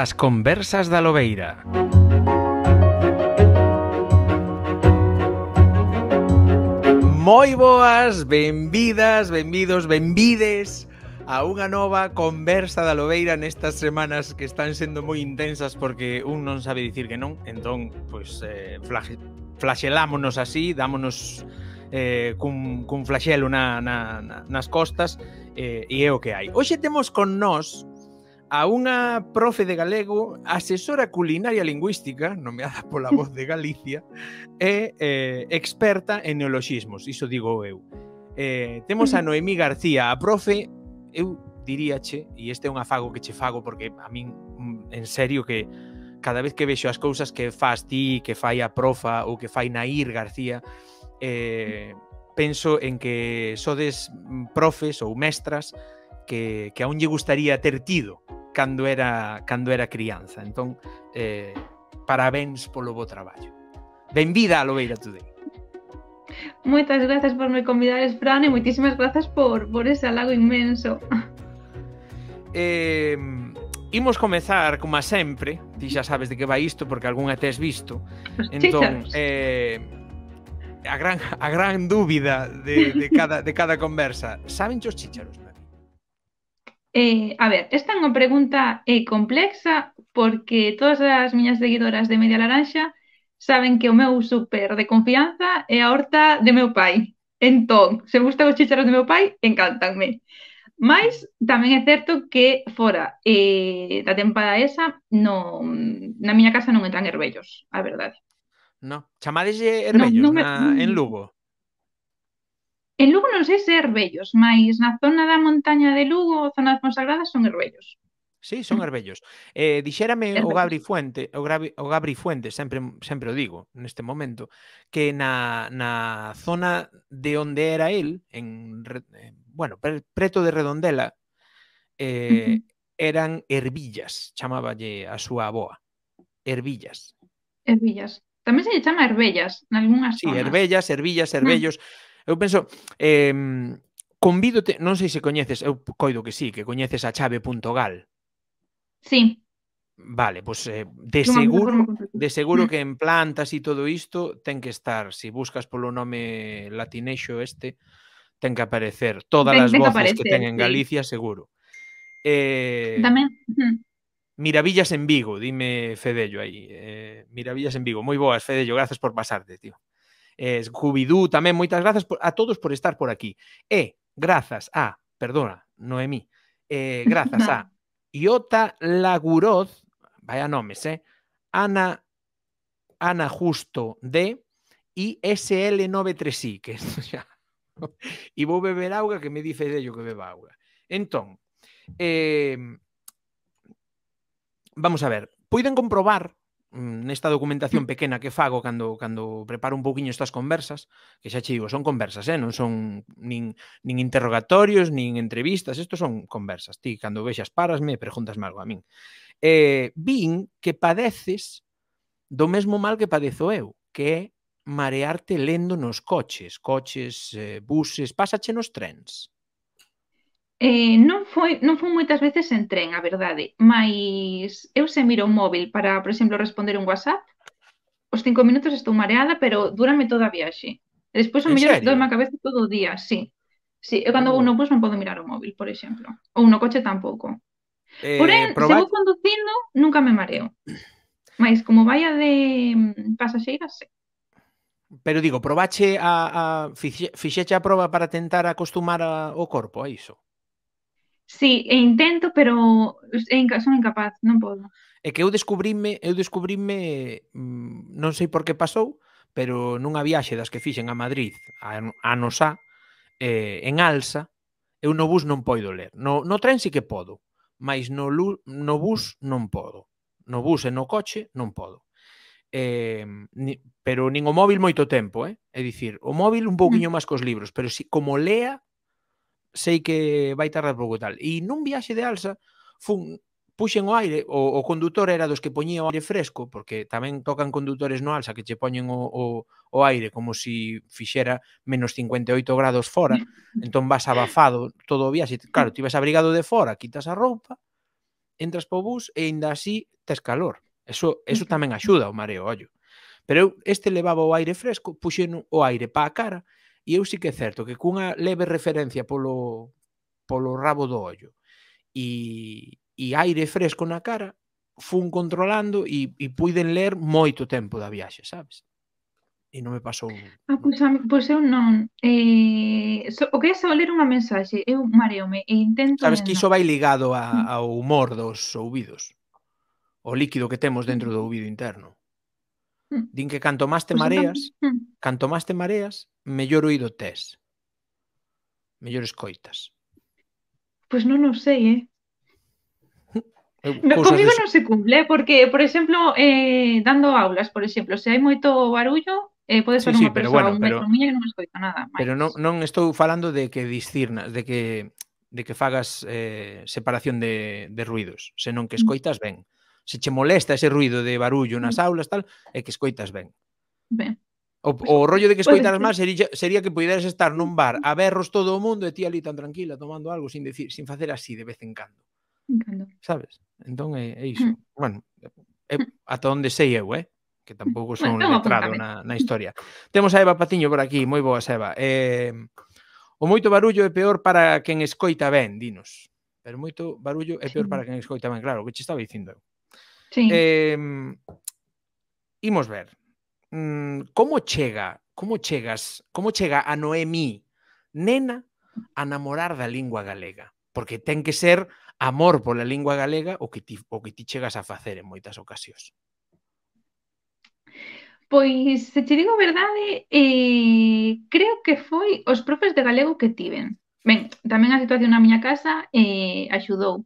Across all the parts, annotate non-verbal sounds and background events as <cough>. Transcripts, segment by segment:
As conversas da Lobeira. Moi boas, benvidas, benvidos, benvides a unha nova conversa da Lobeira nestas semanas que están sendo moi intensas porque un non sabe dicir que non, entón, pois, eh, flaxelámonos así, dámonos eh, cun, cun flaxelo na, na, na, nas costas eh, e é o que hai. Hoxe temos con nós a unha profe de galego, asesora culinaria lingüística, nomeada pola <laughs> voz de Galicia, e eh, experta en neoloxismos, iso digo eu. Eh, temos a Noemí García, a profe, eu diríache, e este é un afago que che fago porque a min, mm, en serio, que cada vez que vexo as cousas que faz ti, que fai a profa ou que fai Nair García, eh, penso en que sodes mm, profes ou mestras que, que aún lle gustaría ter tido cando era cando era crianza. Entón, eh, parabéns polo bo traballo. Benvida a Lobeira Today. Moitas grazas por me convidares, Fran, e moitísimas grazas por, por ese halago inmenso. Eh, imos comezar, como a sempre, ti xa sabes de que vai isto, porque algunha tes visto. Entón, eh, a gran, a gran dúbida de, de, cada, de cada conversa. Saben os chícharos, Eh, a ver, esta é unha pregunta eh, complexa porque todas as miñas seguidoras de Media Laranxa saben que o meu super de confianza é a horta de meu pai. Entón, se gustan os chicharos de meu pai, encantanme. Mais tamén é certo que fora eh, da tempada esa, no, na miña casa non entran herbellos, a verdade. No, chamadeslle herbellos no, no me... na, en Lugo? En Lugo non sei se herbellos, mais na zona da montaña de Lugo, zona das Fonsagradas, son herbellos. Sí, son herbellos. Eh, dixérame herbellos. o Gabri Fuente, o, Gabri, o Gabri Fuente, sempre, sempre o digo neste momento, que na, na zona de onde era el, en, eh, bueno, preto de Redondela, eh, uh -huh. eran herbillas, chamáballe a súa aboa. Herbillas. Herbillas. Tamén se lle chama herbellas, nalgúnas sí, zonas. Sí, herbellas, herbillas, herbellos. -huh. Eu penso, eh, convídote, non sei se coñeces, eu coido que sí, que coñeces a chave.gal. Sí. Vale, pois pues, eh, de seguro, de seguro mm. que en plantas e todo isto ten que estar, se si buscas polo nome latinexo este, ten que aparecer todas ten, as voces que, aparecer, que ten en Galicia, sí. seguro. Eh, Tamén. Miravillas en Vigo, dime Fedello aí. Eh, Miravillas en Vigo, moi boas Fedello, grazas por pasarte, tío. también muchas gracias a todos por estar por aquí. E, gracias a, perdona, Noemí, e, <laughs> gracias a Iota Laguroz, vaya nomes, eh, Ana, Ana Justo D y SL93i, que <laughs> esto Y voy a beber agua que me dice ello que beba agua. Entonces, eh, vamos a ver, pueden comprobar Mm, nesta documentación pequena que fago cando cando preparo un pouquiño estas conversas, que xa che digo, son conversas, eh, non son nin nin interrogatorios, nin entrevistas, isto son conversas. Ti cando vexas parasme e pregúntasme algo a min. Eh, vin que padeces do mesmo mal que padezo eu, que é marearte lendo nos coches, coches, eh, buses, pásache nos trens. Eh, non foi non foi moitas veces en tren, a verdade, mas eu se miro o móvil para, por exemplo, responder un WhatsApp, os cinco minutos estou mareada, pero durame toda a viaxe. Despois o mellor doi a cabeza todo o día, sí. Sí, eu cando vou oh. no bus pois, non podo mirar o móvil, por exemplo. Ou no coche tampouco. Eh, Porén, probate... se vou conducindo, nunca me mareo. Mais como vaya de mm, pasaxeira, sí. Pero digo, probache a, a fixeche a proba para tentar acostumar a, o corpo a iso? Sí, e intento, pero inca, son incapaz, non podo. É que eu descubrime, eu descubrime, mm, non sei por que pasou, pero nunha viaxe das que fixen a Madrid, a, a Nosá, eh, en Alsa, eu no bus non poido ler. No, no tren sí que podo, mas no, no bus non podo. No bus e no coche non podo. Eh, ni, pero nin o móvil moito tempo, eh? É dicir, o móvil un pouquiño mm. máis cos libros, pero si como lea sei que vai tardar pouco tal. E nun viaxe de alza, fun, puxen o aire, o, o condutor era dos que poñía o aire fresco, porque tamén tocan condutores no alza que che poñen o, o, o aire como si fixera menos 58 grados fora, <laughs> entón vas abafado todo o viaxe, claro, ti vas abrigado de fora, quitas a roupa, entras po bus e ainda así tes calor. Eso, eso tamén axuda o mareo, ollo. Pero eu este levaba o aire fresco, puxen o aire pa a cara E eu sí que é certo que cunha leve referencia polo, polo rabo do ollo e, e aire fresco na cara, fun controlando e, e puiden ler moito tempo da viaxe, sabes? E non me pasou... Ah, pois, pues, pois eu non. Eh, so, o que é só ler unha mensaxe, eu mareome e intento... Sabes que iso vai ligado a, mm. ao humor dos ouvidos, o líquido que temos dentro do mm. ouvido interno. Mm. Din que canto máis te pois entón, mareas, canto máis te mareas, mellor oído tes. Mellor escoitas. Pois non o sei, eh? <laughs> Eu, no, comigo non se cumple, porque, por exemplo, eh, dando aulas, por exemplo, se hai moito barullo, eh, pode ser sí, unha sí, persoa bueno, un metro miña que non escoita nada. Mais. Pero non, non estou falando de que discirnas, de que de que fagas eh, separación de, de ruidos, senón que mm. escoitas ben. Se che molesta ese ruido de barullo nas mm. aulas, tal, é que escoitas ben. Ben. O, o rollo de que escoitaras máis sería, sería que poideras estar nun bar a berros todo o mundo e ti ali tan tranquila tomando algo sin decir, sin facer así de vez en cando. En Sabes? Entón é, eh, é iso. Mm. Bueno, é, hmm. ata onde sei eu, eh? que tampouco son <laughs> bueno, letrado na, na historia. Temos a Eva Patiño por aquí, moi boa Eva. Eh, o moito barullo é peor para quen escoita ben, dinos. Pero moito barullo é peor sí. para quen escoita ben, claro, que che estaba dicindo eu. Sí. Eh, imos ver. Mm, como chega, como chegas, como chega a Noemí, nena, a namorar da lingua galega? Porque ten que ser amor pola lingua galega o que ti, o que ti chegas a facer en moitas ocasións. Pois, se te digo a verdade, eh, creo que foi os profes de galego que tiven. Ben, tamén a situación na miña casa eh, axudou.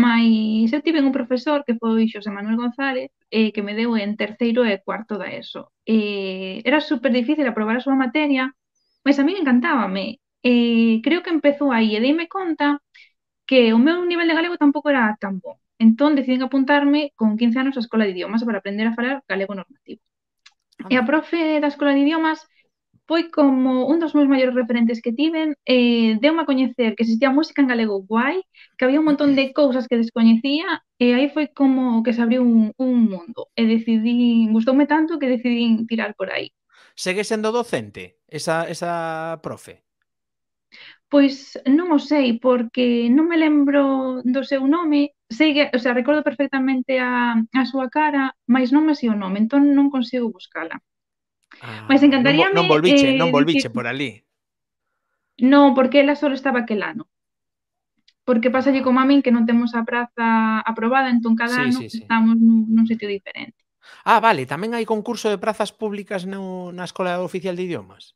Mas eu tive un profesor que foi Xosé Manuel González eh, que me deu en terceiro e cuarto da ESO. Eh, era super difícil aprobar a súa materia, mas a mí encantábame. Eh, creo que empezou aí e dime conta que o meu nivel de galego tampouco era tan bom. Entón, decidín apuntarme con 15 anos á Escola de Idiomas para aprender a falar galego normativo. Ah. E a profe da Escola de Idiomas foi como un dos meus maiores referentes que tiven, eh, deu-me a coñecer que existía música en galego guai, que había un montón de cousas que descoñecía, e aí foi como que se abriu un, un mundo, e decidí, gustoume tanto que decidí tirar por aí. Segue sendo docente esa, esa profe? Pois non o sei, porque non me lembro do seu nome, sei que, o sea, recordo perfectamente a, a súa cara, mas non me sei o nome, entón non consigo buscala. Ah, Mas encantaríame... Non, non volviche, eh, non volviche que... por ali. Non, porque ela só estaba aquel ano. Porque pasalle como a ah. que non temos a praza aprobada, entón cada sí, ano sí, sí. estamos nun, nun sitio diferente. Ah, vale, tamén hai concurso de prazas públicas no, na Escola Oficial de Idiomas.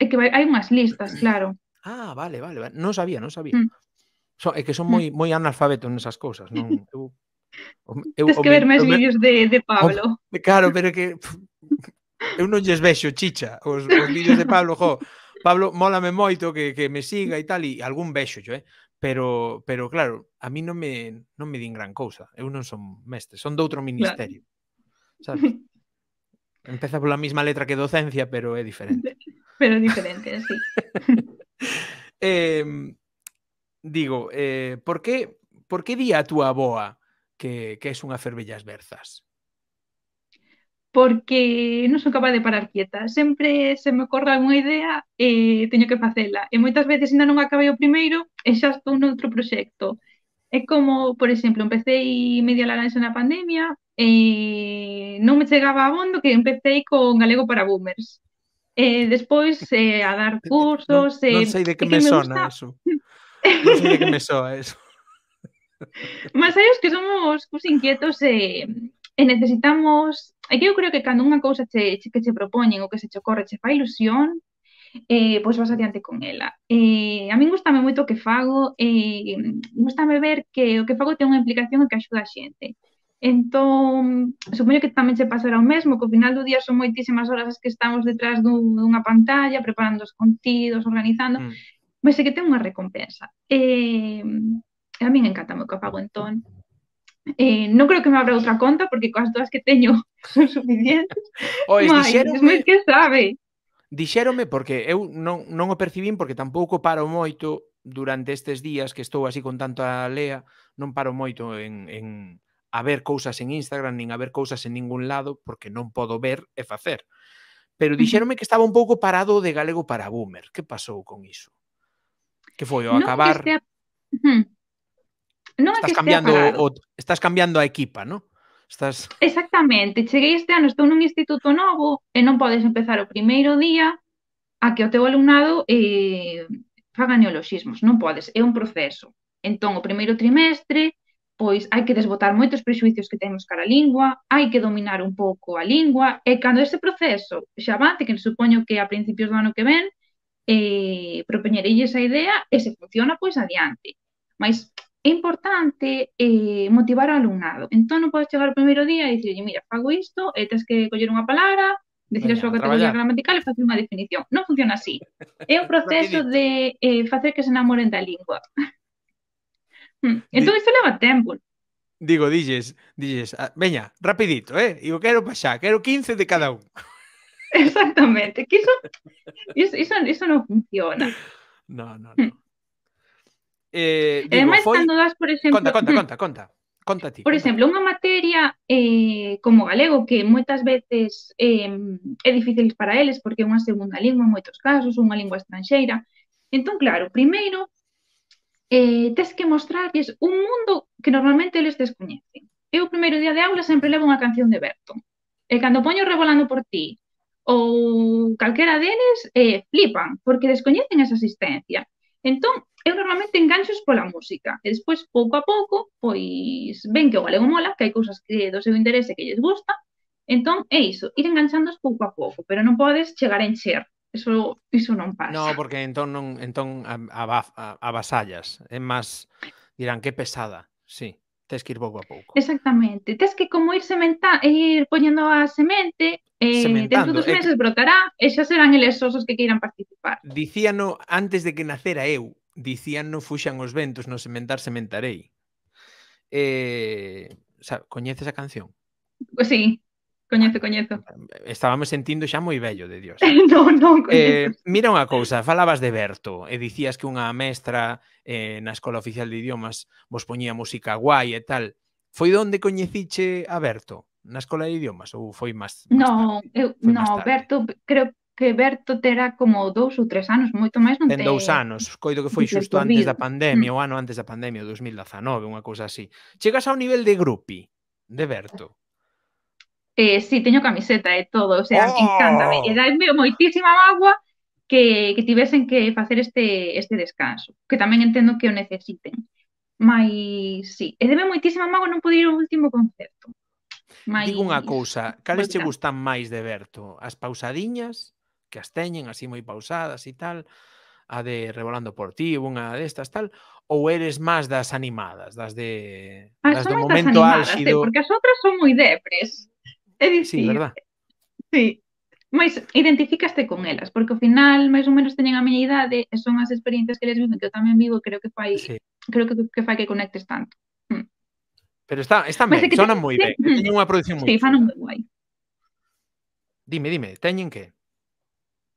É que hai unhas listas, claro. <clears throat> Ah, vale, vale, vale. non sabía, non sabía. Mm. So, é que son moi mm. moi analfabeto nesas cousas, non? <laughs> Eu, eu, Tens que ver máis vídeos de, de Pablo. O, <laughs> claro, pero que eu non lles vexo chicha os, os vídeos de Pablo, jo, Pablo me moito que, que me siga e tal e algún vexo yo, eh? Pero, pero claro, a mí non me, non me din gran cousa. Eu non son mestre, son doutro ministerio. Claro. Sabes? Empeza pola mesma letra que docencia, pero é diferente. <laughs> Pero diferente, sí. <laughs> eh, digo, eh, por que por que di a túa aboa que, que es unha fervellas berzas? porque non son capaz de parar quieta. Sempre se me corra unha idea e eh, teño que facela. E moitas veces ainda non acabei o primeiro e xa estou noutro proxecto. É como, por exemplo, empecéi media laranxa na pandemia e eh, non me chegaba a bondo que empecéi con Galego para Boomers. E eh, despois eh, a dar <laughs> cursos... Non, non sei de que, que me, me sona gusta... eso. <laughs> Non sei de que me soa eso. Mas hai os que somos os inquietos e, e necesitamos É que eu creo que cando unha cousa che, che, que che propoñen ou que se che che fa ilusión, eh, pois vas adiante con ela. Eh, a min gustame moito o que fago, eh, gustame ver que o que fago ten unha implicación e que axuda a xente. Entón, supoño que tamén se pasará o mesmo, que ao final do día son moitísimas horas as que estamos detrás dun, dunha pantalla, preparando os contidos, organizando, mm. mas é que ten unha recompensa. Eh, a min encanta o que fago entón, Eh, non creo que me abra outra conta porque coas dúas que teño <laughs> son suficientes. Ois, Mais, dixéronme... que sabe. Dixéronme porque eu non, non o percibín porque tampouco paro moito durante estes días que estou así con tanta lea, non paro moito en, en a ver cousas en Instagram nin a ver cousas en ningún lado porque non podo ver e facer. Pero dixéronme que estaba un pouco parado de galego para boomer. Que pasou con iso? Que foi o acabar... No, que Hmm. Non estás que cambiando o, estás cambiando a equipa, non? Estás Exactamente, cheguei este ano, estou nun instituto novo e non podes empezar o primeiro día a que o teu alumnado eh, faga neoloxismos, non podes, é un proceso. Entón, o primeiro trimestre, pois hai que desbotar moitos prexuicios que temos cara a lingua, hai que dominar un pouco a lingua, e cando ese proceso xa avance, que supoño que a principios do ano que ven, eh, propoñerei esa idea e se funciona, pois adiante. Mas é importante eh, motivar ao alumnado. Entón non podes chegar o primeiro día e dicirlle, mira, fago isto, e tens que coller unha palabra, decir Venga, a súa categoría traballar. gramatical e facer unha definición. Non funciona así. É un <laughs> proceso de eh, facer que se enamoren da lingua. <laughs> Hmm. entón isto leva tempo. Digo, dilles, dilles, a, ah, veña, rapidito, eh? Eu quero xa, quero 15 de cada un. <laughs> Exactamente, que iso, iso, iso, iso non funciona. No, no, no. Hmm. Eh, digo, e ademais, foi... cando das, por exemplo... Conta, conta, conta, <laughs> conta. conta ti, por conta. exemplo, unha materia eh, como galego que moitas veces eh, é difícil para eles porque é unha segunda lingua en moitos casos, unha lingua estranxeira. Entón, claro, primeiro, eh, tes que mostrarlles un mundo que normalmente eles descoñecen. Eu o primeiro día de aula sempre levo unha canción de Berton. E cando poño revolando por ti, ou calquera deles, eh, flipan, porque descoñecen esa existencia. Entón, eu normalmente engancho la música. Después, poco a poco pues ven que o galego mola, que hay cosas que do seu interese que les gusta, entonces é ir enganchándose poco a poco pero no puedes llegar a encher. Eso, iso pasa. No, porque entón non entón avasallas, é máis dirán que pesada. Sí, tienes que ir poco a poco Exactamente, tienes que como ir poniendo ir poñendo a semente, Eh, dentro dos meses brotará e serán eles osos que quieran participar. no antes de que naciera eu, dicían no fuxan os ventos, no sementar sementarei. Eh, sabe, coñeces a canción? Pois sí, coñezo, coñezo. Estábamos sentindo xa moi bello de Dios. <laughs> no, no, Eh, mira unha cousa, falabas de Berto e dicías que unha mestra eh, na Escola Oficial de Idiomas vos poñía música guai e tal. Foi onde coñeciche a Berto? Na Escola de Idiomas ou foi máis? máis no, tarde? eu, foi no, Berto creo que Berto terá como dous ou tres anos, moito máis non ten. Ten dous anos, coido que foi xusto antes da pandemia, mm. o ano antes da pandemia, 2019, unha cousa así. Chegas ao nivel de grupi, de Berto. Eh, sí, teño camiseta e todo, o sea, oh! encántame. E daime moitísima agua que, que tivesen que facer este, este descanso, que tamén entendo que o necesiten. Mais, sí, e debe moitísima mágoa non poder ir ao último concerto. Mais... Digo unha cousa, cales che gustan máis de Berto? As pausadiñas que as teñen así moi pausadas e tal, a de Revolando por ti, unha destas tal, ou eres máis das animadas, das de ah, das do momento das animadas, álxido. Sí, porque as outras son moi depres. É dicir, sí, verdad? Sí, mas identificaste con elas, porque ao final máis ou menos teñen a miña idade e son as experiencias que eles viven que eu tamén vivo, creo que fai sí. creo que, que fai que conectes tanto. Hmm. Pero está, está ben, sonan te... moi ben. Sí. Teñen unha produción moi Sí, fan moi guai. Dime, dime, teñen que?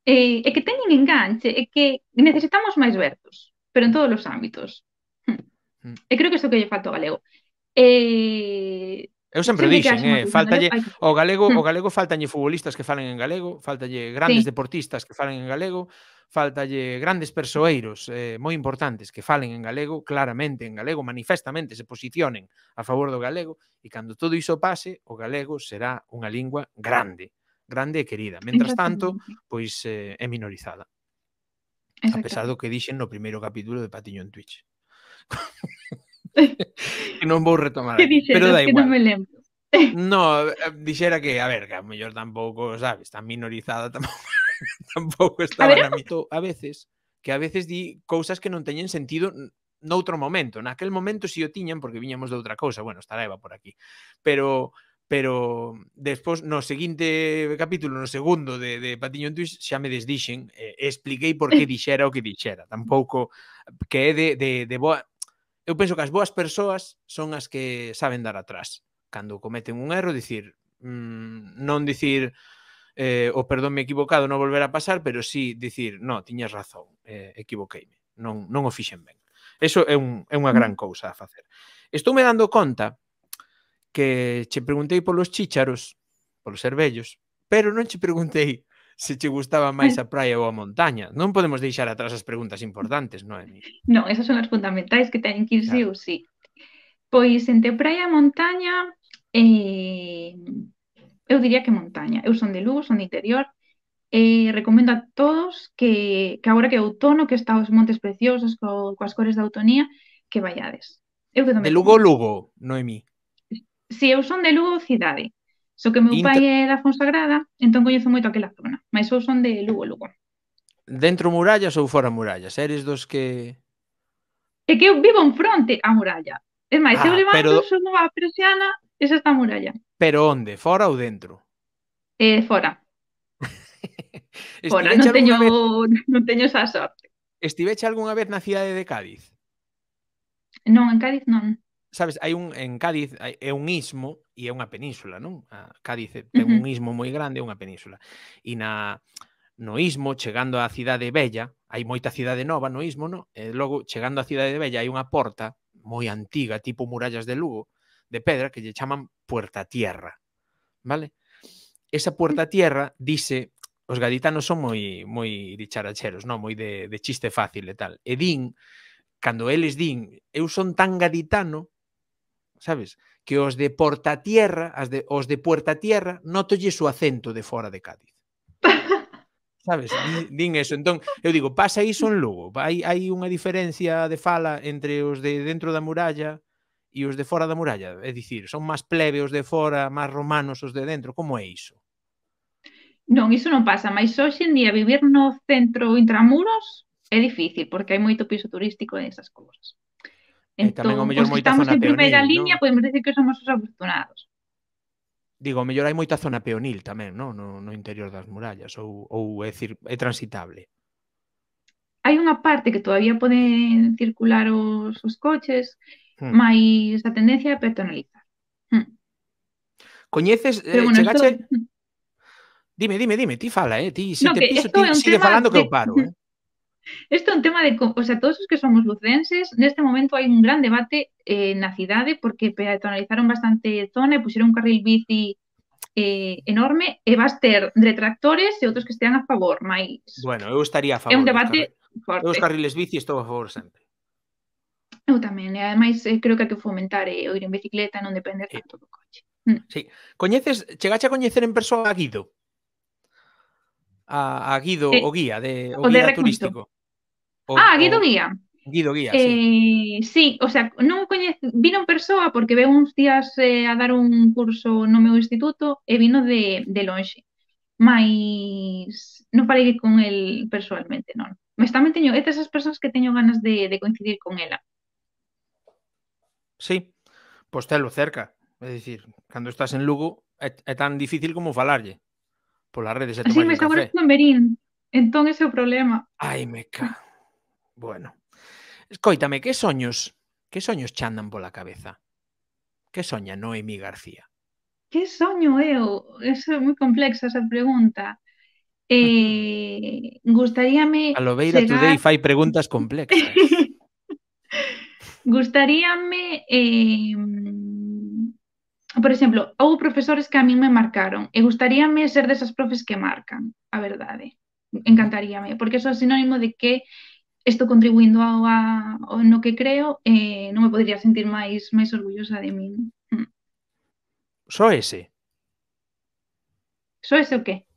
eh, e que teñen enganche, e que necesitamos máis versos, pero en todos os ámbitos. Mm. E creo que iso que lle falta ao galego. Eh, Eu sempre, sempre dixen, eh, faltalle o galego, mm. Hm. o galego faltalle futbolistas que falen en galego, faltalle grandes sí. deportistas que falen en galego, faltalle grandes persoeiros eh, moi importantes que falen en galego, claramente en galego, manifestamente se posicionen a favor do galego e cando todo iso pase, o galego será unha lingua grande grande e querida. Mentras tanto, pois eh, é minorizada. A pesar do que dixen no primeiro capítulo de Patiño en Twitch. <laughs> que non vou retomar. Que dixen, pero da igual. Que non me lembro. <laughs> No, eh, dixera que, a ver, que a mellor tampouco, sabes, tan minorizada <laughs> tampouco, tampouco estaba a ver, na mito A veces, que a veces di cousas que non teñen sentido noutro momento. Naquel momento si o tiñan, porque viñamos de outra cousa. Bueno, estará Eva por aquí. Pero pero despois no seguinte capítulo, no segundo de, de Patiño en Twitch, xa me desdixen, eh, expliquei por que dixera o que dixera, tampouco que é de, de, de boa... Eu penso que as boas persoas son as que saben dar atrás. Cando cometen un erro, dicir, mmm, non dicir eh, o perdón me equivocado non volver a pasar, pero sí dicir, no, tiñas razón, eh, equivoqueime, non, non o fixen ben. Eso é, un, é unha gran mm. cousa a facer. Estou me dando conta que che preguntei polos chícharos, polos cervellos, pero non che preguntei <laughs> se che gustaba máis a praia ou a montaña. Non podemos deixar atrás as preguntas importantes, é? Non, esas son as fundamentais que teñen que ir claro. sí ou sí. Pois entre praia e montaña, eh, eu diría que montaña. Eu son de Lugo, son de interior, eh, recomendo a todos que, que agora que é outono, que está os montes preciosos co, coas cores da autonía, que vaiades. Eu que de Lugo, Lugo, Noemi si eu son de Lugo cidade, só que meu Inter... pai é da Fonsagrada, entón coñezo moito aquela zona, mas eu son de Lugo, Lugo. Dentro murallas ou fora murallas? Eres dos que... É que eu vivo en fronte á muralla. É máis, ah, eu levanto, pero... son nova presiana esa está a muralla. Pero onde? Fora ou dentro? Eh, fora. <laughs> fora, non teño, vez... <laughs> non teño esa sorte. Estiveche algunha vez na cidade de Cádiz? Non, en Cádiz non sabes, hai un en Cádiz é un ismo e é unha península, non? A Cádiz ten uh -huh. un ismo moi grande, e unha península. E na no ismo chegando á cidade Bella, hai moita cidade nova no ismo, non? E logo chegando á cidade Bella hai unha porta moi antiga, tipo murallas de Lugo, de pedra que lle chaman Puerta Tierra. Vale? Esa Puerta Tierra dice os gaditanos son moi moi dicharacheros, non? Moi de, de chiste fácil e tal. E din, cando eles din, eu son tan gaditano sabes? Que os de Portatierra, as de, os de Puerta Tierra, notolle o acento de fora de Cádiz. <laughs> Sabes? Din, eso. Entón, eu digo, pasa iso en Lugo. Hai, hai unha diferencia de fala entre os de dentro da muralla e os de fora da muralla. É dicir, son máis plebe os de fora, máis romanos os de dentro. Como é iso? Non, iso non pasa, mas hoxe en día vivir no centro intramuros é difícil, porque hai moito piso turístico e esas cousas. Eh, entón, tamén o mellor pois, moita estamos zona en primeira peonil, liña, no? podemos decir que somos os afortunados. Digo, o mellor hai moita zona peonil tamén, non? No, no interior das murallas, ou, ou é, decir, é transitable. Hai unha parte que todavía poden circular os, os coches, hmm. máis a tendencia é peatonalizar. Hmm. Coñeces, eh, bueno, chegache... Esto... Dime, dime, dime, ti fala, eh? Ti, se si no, te piso, ti sigue tema falando que eu paro, eh? Isto é un tema de, o sea, todos os que somos lucenses, neste momento hai un gran debate eh, na cidade eh, porque peatonalizaron bastante zona e puxeron un carril bici eh, enorme e vas ter retractores e outros que estean a favor, mas... Bueno, eu estaría a favor. É un debate forte. os carriles bici estou a favor sempre. Eu tamén, e ademais eh, creo que hai que fomentar eh, o ir en bicicleta non depender tanto tanto do coche. Mm. Sí. Coñeces, chegache a coñecer en persoa a Guido? A, a Guido, eh, o guía, de, o, o guía de Recunto. turístico. Ah, o, ah, Guido o... Guía. Guido Guía, eh, sí. sí, o sea, non o vino en persoa porque veo uns días eh, a dar un curso no meu instituto e vino de, de lonxe. Mas non falei con el personalmente, non. Mas tamén teño, é esas persoas que teño ganas de, de coincidir con ela. Sí, pois telo cerca. É dicir, cando estás en Lugo é, é tan difícil como falarlle polas redes e tomar sí, me está en Berín. Entón ese é o problema. Ai, me cago. Bueno. Escoítame, que soños, que soños chandan pola cabeza? Que soña Noemi García? Que soño eu? Esa é moi complexa esa pregunta. Eh, <laughs> gustaríame A Lobeira chegar... Today fai preguntas complexas. <laughs> gustaríame eh, por exemplo, houve profesores que a min me marcaron e gustaríame ser desas profes que marcan, a verdade. Encantaríame, porque eso é sinónimo de que Esto contribuyendo a, lo que creo eh, no me podría sentir más orgullosa de mí. Mm. ¿Soy ese. ¿Soy ese o qué?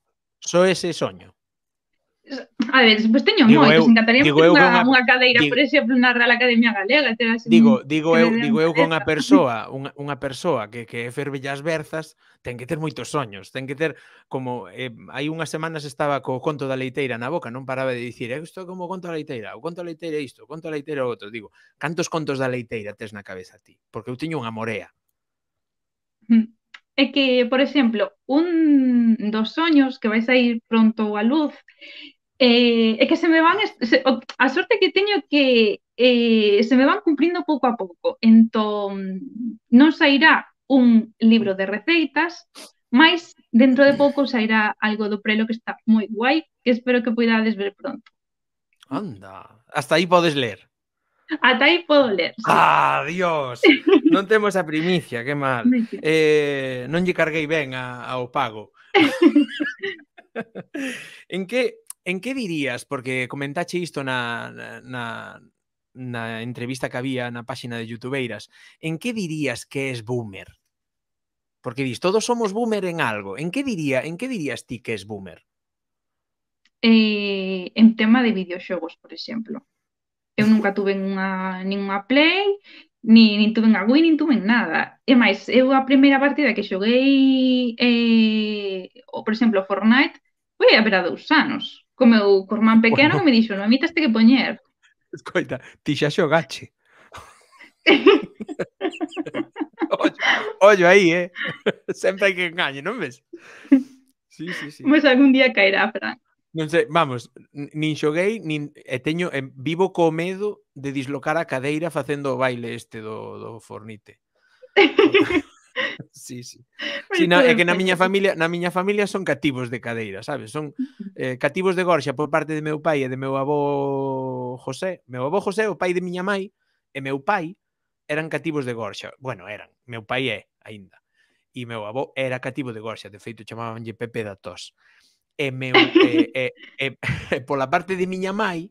Soy ese soño. A ver, pues teño digo moitos, eu, encantaría digo eu unha, unha cadeira, digo, por exemplo, na Real Academia Galega. Ter digo, digo eu, digo eu con unha persoa, unha, unha persoa que, que é fervellas berzas, ten que ter moitos soños, ten que ter como eh, hai unhas semanas estaba co conto da leiteira na boca, non paraba de dicir, eh, isto é como conto da leiteira, o conto da leiteira isto, o conto da leiteira o outro, digo, cantos contos da leiteira tes na cabeza ti? Porque eu teño unha morea. Mm, é que, por exemplo, un dos soños que vais a ir pronto a luz eh, é que se me van se, a sorte que teño que eh, se me van cumprindo pouco a pouco entón non sairá un libro de receitas máis dentro de pouco sairá algo do prelo que está moi guai que espero que poidades ver pronto Anda, hasta aí podes ler Ata aí podo ler. Sí. Ah, Dios! <laughs> Non temos a primicia, que mal. Eh, non lle carguei ben a, ao pago. <laughs> en que En que dirías, porque comentache isto na, na, na entrevista que había na páxina de Youtubeiras, en que dirías que es boomer? Porque dis, todos somos boomer en algo. ¿En que diría, en que dirías ti que es boomer? Eh, en tema de videoxogos, por exemplo. Eu nunca tuve unha, ninguna Play, ni, nin tuve a Wii, nin tuve nada. E máis, eu a primeira partida que xoguei, eh, o, por exemplo, Fortnite, foi a ver a dous anos co meu cormán pequeno bueno. que me dixo, no, a te que poñer. Escoita, ti xa xogache. <laughs> ollo, ollo aí, eh? Sempre hai que engañe, non ves? Sí, sí, sí. Pois algún día caerá, Fran. Non sei, vamos, nin xoguei, nin e teño e vivo co medo de dislocar a cadeira facendo o baile este do do Fornite. <laughs> <laughs> sí, sí. sí na, é que na miña familia na miña familia son cativos de cadeira, sabes? Son <laughs> eh, cativos de gorxa por parte de meu pai e de meu avó José. Meu avó José, o pai de miña mãe e meu pai eran cativos de gorxa. Bueno, eran. Meu pai é aínda. E meu avó era cativo de gorxa, de feito chamábanlle Pepe da Tos. E meu <laughs> e, e, e, e pola parte de miña mãe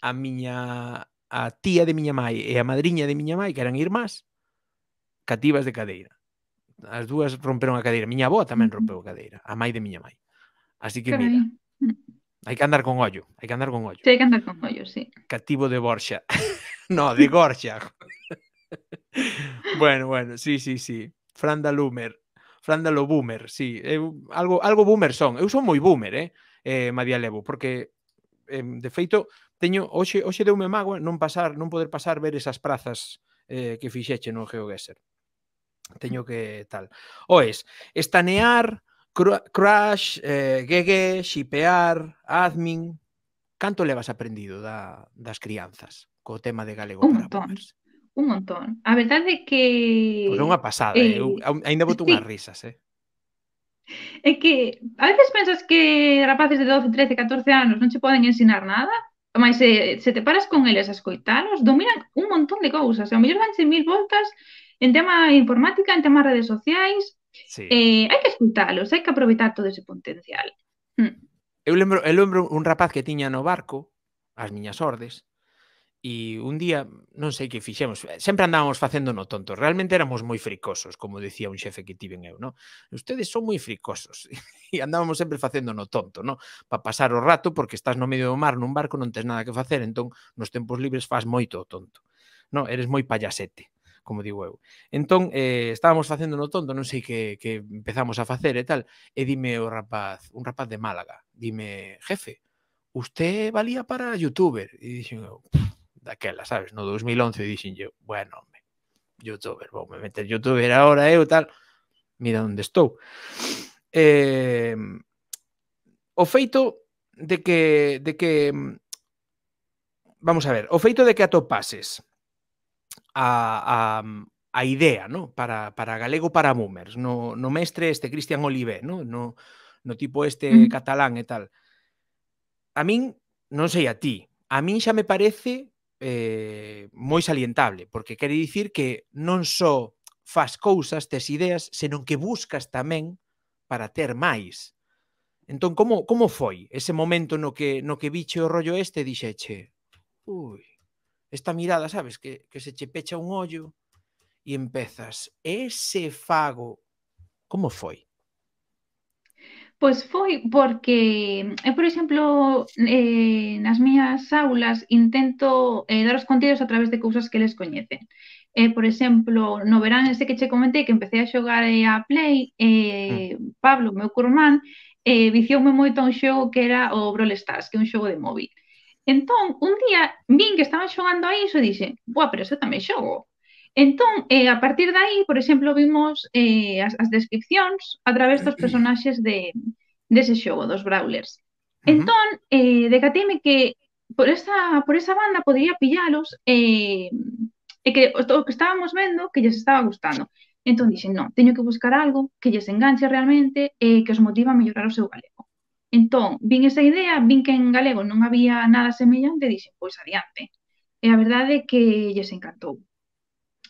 a miña a tía de miña mãe e a madriña de miña mãe, que eran irmás, cativas de cadeira. As dúas romperon a cadeira. Miña avó tamén rompeu a cadeira, a mai de miña mãe. Así que mira. Mm. Hai que andar con ollo, hai que andar con ollo. Sí, hai que andar con ollo, sí. Cativo de Borxa. <laughs> no, de Gorxa. <laughs> bueno, bueno, sí, sí, sí. Franda Lumer. Franda lo boomer, sí. Eu, algo, algo boomer son. Eu son moi boomer, eh? eh Madia Levo, porque eh, de feito, teño hoxe hoxe deume mágoa non pasar, non poder pasar ver esas prazas eh, que fixeche no GeoGuessr teño que tal. Oes, estanear, cr crash, eh, gege, shipear, admin... Canto levas aprendido da, das crianzas co tema de galego un para montón, boomers? Un montón. A verdade é que... Pois é unha pasada, eh, eu eh, ainda boto sí. unhas risas, eh? É que a veces pensas que rapaces de 12, 13, 14 anos non che poden ensinar nada, mas se, eh, se te paras con eles a escoitalos, dominan un montón de cousas, ao mellor danse mil voltas en tema informática, en tema redes sociais, sí. eh, hai que escutalos, hai que aproveitar todo ese potencial. Hmm. Eu lembro, eu lembro un rapaz que tiña no barco, as miñas ordes, e un día, non sei que fixemos, sempre andábamos facendo no tonto, realmente éramos moi fricosos, como dicía un xefe que tiven eu, no? Ustedes son moi fricosos, <laughs> e andábamos sempre facendo no tonto, no? Para pasar o rato, porque estás no medio do mar, nun barco, non tens nada que facer, entón, nos tempos libres fas moito o tonto, no? Eres moi payasete como digo eu. Entón, eh, estábamos facendo no tonto, non sei que, que empezamos a facer e tal, e dime o rapaz, un rapaz de Málaga, dime, jefe, usted valía para youtuber? E dixen eu, daquela, sabes, no 2011, e dixen eu, bueno, hombre, youtuber, vou me meter youtuber agora eu tal, mira onde estou. Eh, o feito de que, de que vamos a ver, o feito de que atopases a, a, a idea no? para, para galego para boomers, no, no mestre este Cristian Olivé, no? No, no tipo este mm. catalán e tal. A min, non sei a ti, a min xa me parece eh, moi salientable, porque quere dicir que non só faz cousas, tes ideas, senón que buscas tamén para ter máis. Entón, como, como foi ese momento no que, no que biche o rollo este e dixeche, ui, esta mirada, sabes, que, que se che pecha un ollo e empezas, ese fago, como foi? Pois foi porque, eu, eh, por exemplo, eh, nas miñas aulas intento eh, dar os contidos a través de cousas que les coñecen. Eh, por exemplo, no verán ese que che comentei que empecé a xogar eh, a Play, eh, mm. Pablo, meu curmán, eh, vicioume moito a un xogo que era o Brawl Stars, que é un xogo de móvil. Entón, un día vin que estaba xogando a iso e dixen, boa, pero eso tamén xogo. Entón, eh, a partir de aí, por exemplo, vimos eh, as, as descripcións a través dos personaxes de, dese de xogo, dos brawlers. Entón, eh, decatime que por esa, por esa banda podría pillalos eh, e que o que estábamos vendo que lles estaba gustando. Entón dixen, non, teño que buscar algo que lles enganche realmente e eh, que os motiva a mellorar o seu galego. Entón, vin esa idea, vin que en galego non había nada semellante, dixen, pois adiante. E a verdade é que lles encantou.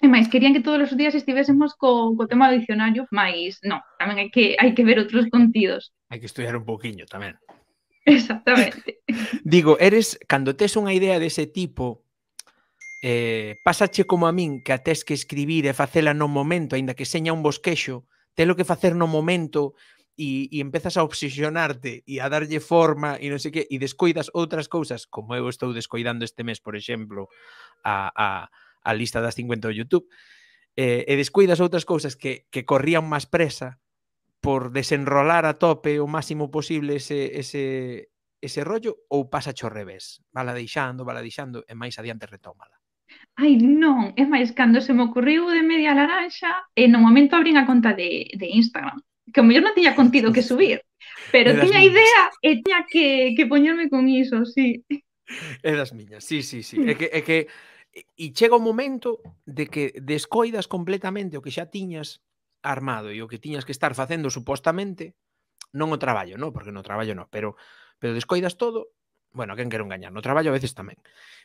E máis, querían que todos os días estivésemos co, co tema do dicionario, máis non, tamén hai que, hai que ver outros contidos. Hai que estudiar un poquinho tamén. <laughs> Exactamente. <laughs> Digo, eres, cando tes unha idea dese tipo, eh, pasache como a min que a tes que escribir e facela no momento, aínda que seña un bosquexo, telo que facer no momento, e, e empezas a obsesionarte e a darlle forma e non sei que, e descoidas outras cousas, como eu estou descoidando este mes, por exemplo, a, a, a lista das 50 do YouTube, eh, e descuidas outras cousas que, que corrían máis presa por desenrolar a tope o máximo posible ese, ese, ese rollo ou pasa ao revés? Vala deixando, vala deixando e máis adiante retómala. Ai, non, é máis, cando se me ocurriu de media laranxa, e no momento abrin a conta de, de Instagram que o mellor non tiña contido que subir, pero tiña miñas. idea e tiña que, que poñerme con iso, sí. É das miñas, sí, sí, sí. É que, é que e chega o momento de que descoidas completamente o que xa tiñas armado e o que tiñas que estar facendo supostamente non o traballo, non, porque no traballo non, pero pero descoidas todo, bueno, a quen quero engañar, no traballo a veces tamén.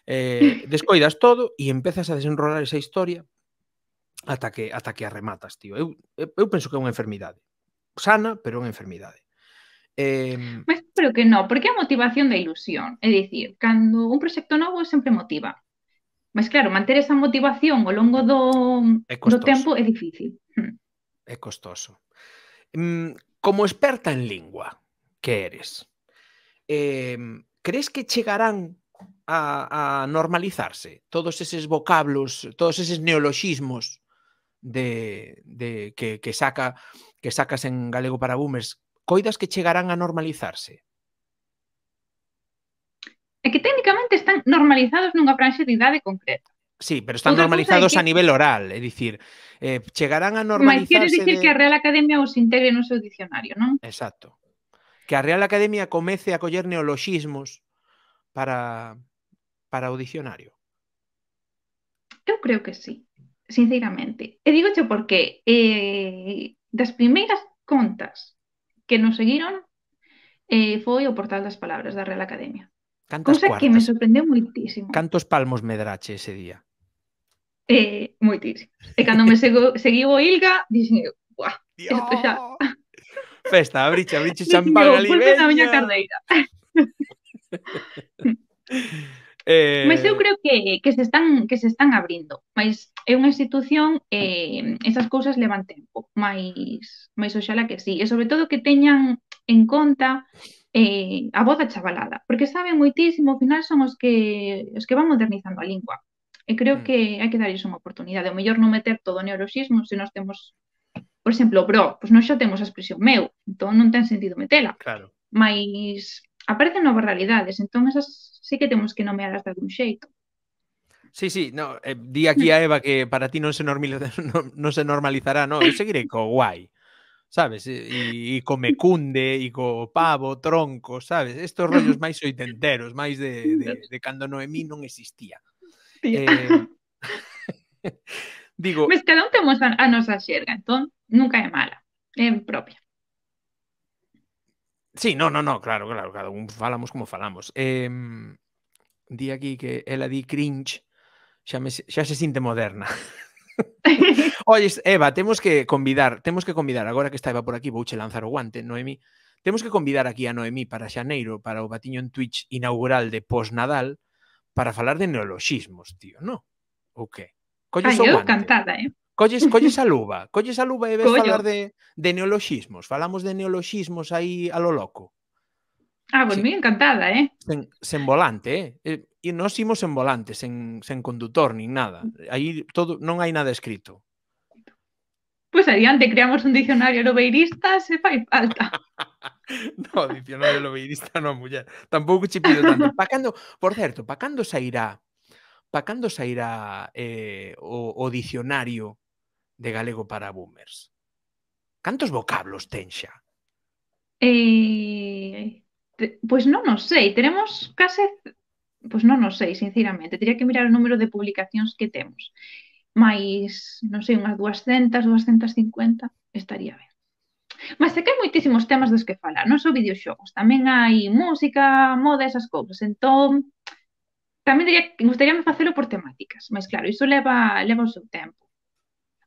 Eh, <laughs> descoidas todo e empezas a desenrolar esa historia ata que ata que a rematas, tío. Eu eu penso que é unha enfermidade sana, pero unha enfermidade. Eh... Mas creo que non, porque a motivación da ilusión. É dicir, cando un proxecto novo sempre motiva. Mas claro, manter esa motivación ao longo do, do tempo é difícil. Hmm. É costoso. Como experta en lingua que eres, eh, crees que chegarán a, a normalizarse todos eses vocablos, todos eses neoloxismos de, de que, que saca que sacas en Galego para Boomers, coidas que chegarán a normalizarse? É que técnicamente están normalizados nunha franxa de idade concreta. Sí, pero están normalizados que... a nivel oral, é dicir, eh, chegarán a normalizarse... Mas queres dicir de... que a Real Academia os integre no seu dicionario, non? Exacto. Que a Real Academia comece a coller neoloxismos para, para o dicionario. Eu creo que sí, sinceramente. E xo porque eh, das primeiras contas que nos seguiron eh, foi o Portal das Palabras da Real Academia. Cantas Cosa cuartas? que me sorprendeu moitísimo. Cantos palmos medrache ese día? Eh, moitísimo. E cando me segu, seguiu o Ilga, dixen eu, buah, Dios. isto xa... <laughs> Festa, abriche, abriche champán pulpe na miña carreira. <laughs> Eh... Mas eu creo que, que, se están, que se están abrindo, mas é unha institución, eh, esas cousas levan tempo, mais, mais oxala que sí, e sobre todo que teñan en conta eh, a voz da chavalada, porque saben moitísimo, ao final son os que, os que van modernizando a lingua, e creo mm. que hai que darlles unha oportunidade, o mellor non meter todo o neoloxismo se nós temos, por exemplo, bro, pois pues nós xa temos a expresión meu, entón non ten sentido metela. Claro. Mas aparecen novas realidades, entón esas sí que temos que as de algún xeito. Sí, sí, no, eh, di aquí a Eva que para ti non se, normaliza, non, <laughs> non se normalizará, no, eu seguiré co guai, sabes? E, e co mecunde, e co pavo, tronco, sabes? Estos rollos máis oitenteros, máis de, de, de cando Noemí non existía. Eh, <laughs> digo... Mas cada un temos a, a nosa xerga, entón nunca é mala, é propia. Sí, no, no, no, claro, claro, cada un falamos como falamos. Eh, di aquí que ela di cringe, xa, me, xa se sinte moderna. <laughs> Oyes, Eva, temos que convidar, temos que convidar, agora que está Eva por aquí, vouche lanzar o guante, Noemi, temos que convidar aquí a Noemi para Xaneiro, para o batiño en Twitch inaugural de post-Nadal, para falar de neoloxismos, tío, no? Ou que? Colles Ai, eu encantada, eh? Colles, colles a luba, colles a luba e ves Collo. falar de, de neoloxismos. Falamos de neoloxismos aí a lo loco. Ah, pois pues moi encantada, eh? Sen, sen volante, eh? eh e nós imos sen volante, sen, sen condutor, nin nada. Aí todo non hai nada escrito. Pois pues adiante, creamos un dicionario lobeirista se fai falta. <laughs> no, dicionario lobeirista non, muller. Tampouco che pido tanto. Pa cando, por certo, pa cando sairá pa cando sairá eh, o, o dicionario de galego para boomers? Cantos vocablos ten xa? Eh, te, pois non o sei, teremos case pois non o sei, sinceramente, Tería que mirar o número de publicacións que temos. Mais, non sei, unhas 200, 250 estaría ben. Mas é que hai moitísimos temas dos que falar, non só videoxogos, tamén hai música, moda, esas cousas. Entón, tamén diría que gustaríame facelo por temáticas, mas claro, iso leva leva o seu tempo.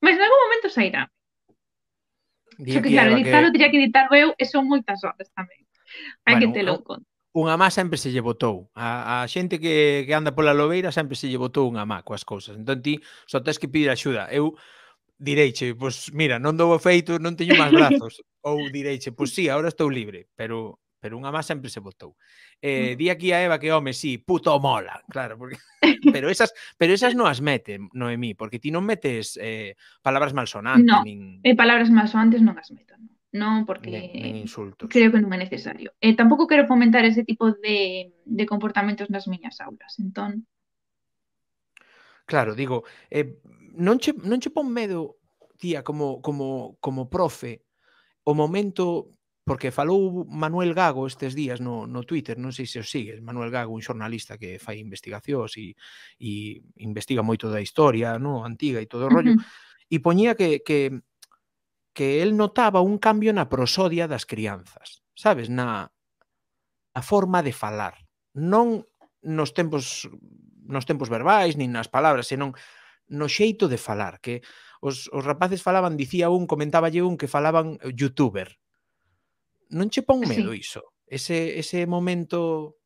Mas en algún momento sairá. Día que, claro, editalo, que... teria que editarlo eu e son moitas horas tamén. Hai bueno, que te lo conto. Unha má sempre se lle botou. A, a xente que, que anda pola lobeira sempre se lle botou unha má coas cousas. Entón ti só tens que pedir axuda. Eu direiche, pois mira, non dou feito, non teño máis <laughs> brazos. Ou direiche, pois sí, agora estou libre, pero pero unha má sempre se botou eh, di aquí a Eva que, home, sí, puto mola, claro, porque... <laughs> pero esas pero esas non as mete, Noemí, porque ti non metes eh, palabras malsonantes. No, nin... eh, palabras malsonantes non as meto, non, non porque nin, nin insultos. creo que non é necesario. Eh, tampouco quero fomentar ese tipo de, de comportamentos nas miñas aulas, entón... Claro, digo, eh, non, che, non che pon medo, tía, como, como, como profe, o momento porque falou Manuel Gago estes días no, no Twitter, non sei se o sigues, Manuel Gago, un xornalista que fai investigacións e, e investiga moito da historia no antiga e todo o rollo, uh -huh. e poñía que, que, que el notaba un cambio na prosodia das crianzas, sabes, na a forma de falar, non nos tempos nos tempos verbais, nin nas palabras, senón no xeito de falar, que os, os rapaces falaban, dicía un, comentaba un que falaban youtuber, non che pon <laughs> medo sí. iso? Ese, ese momento...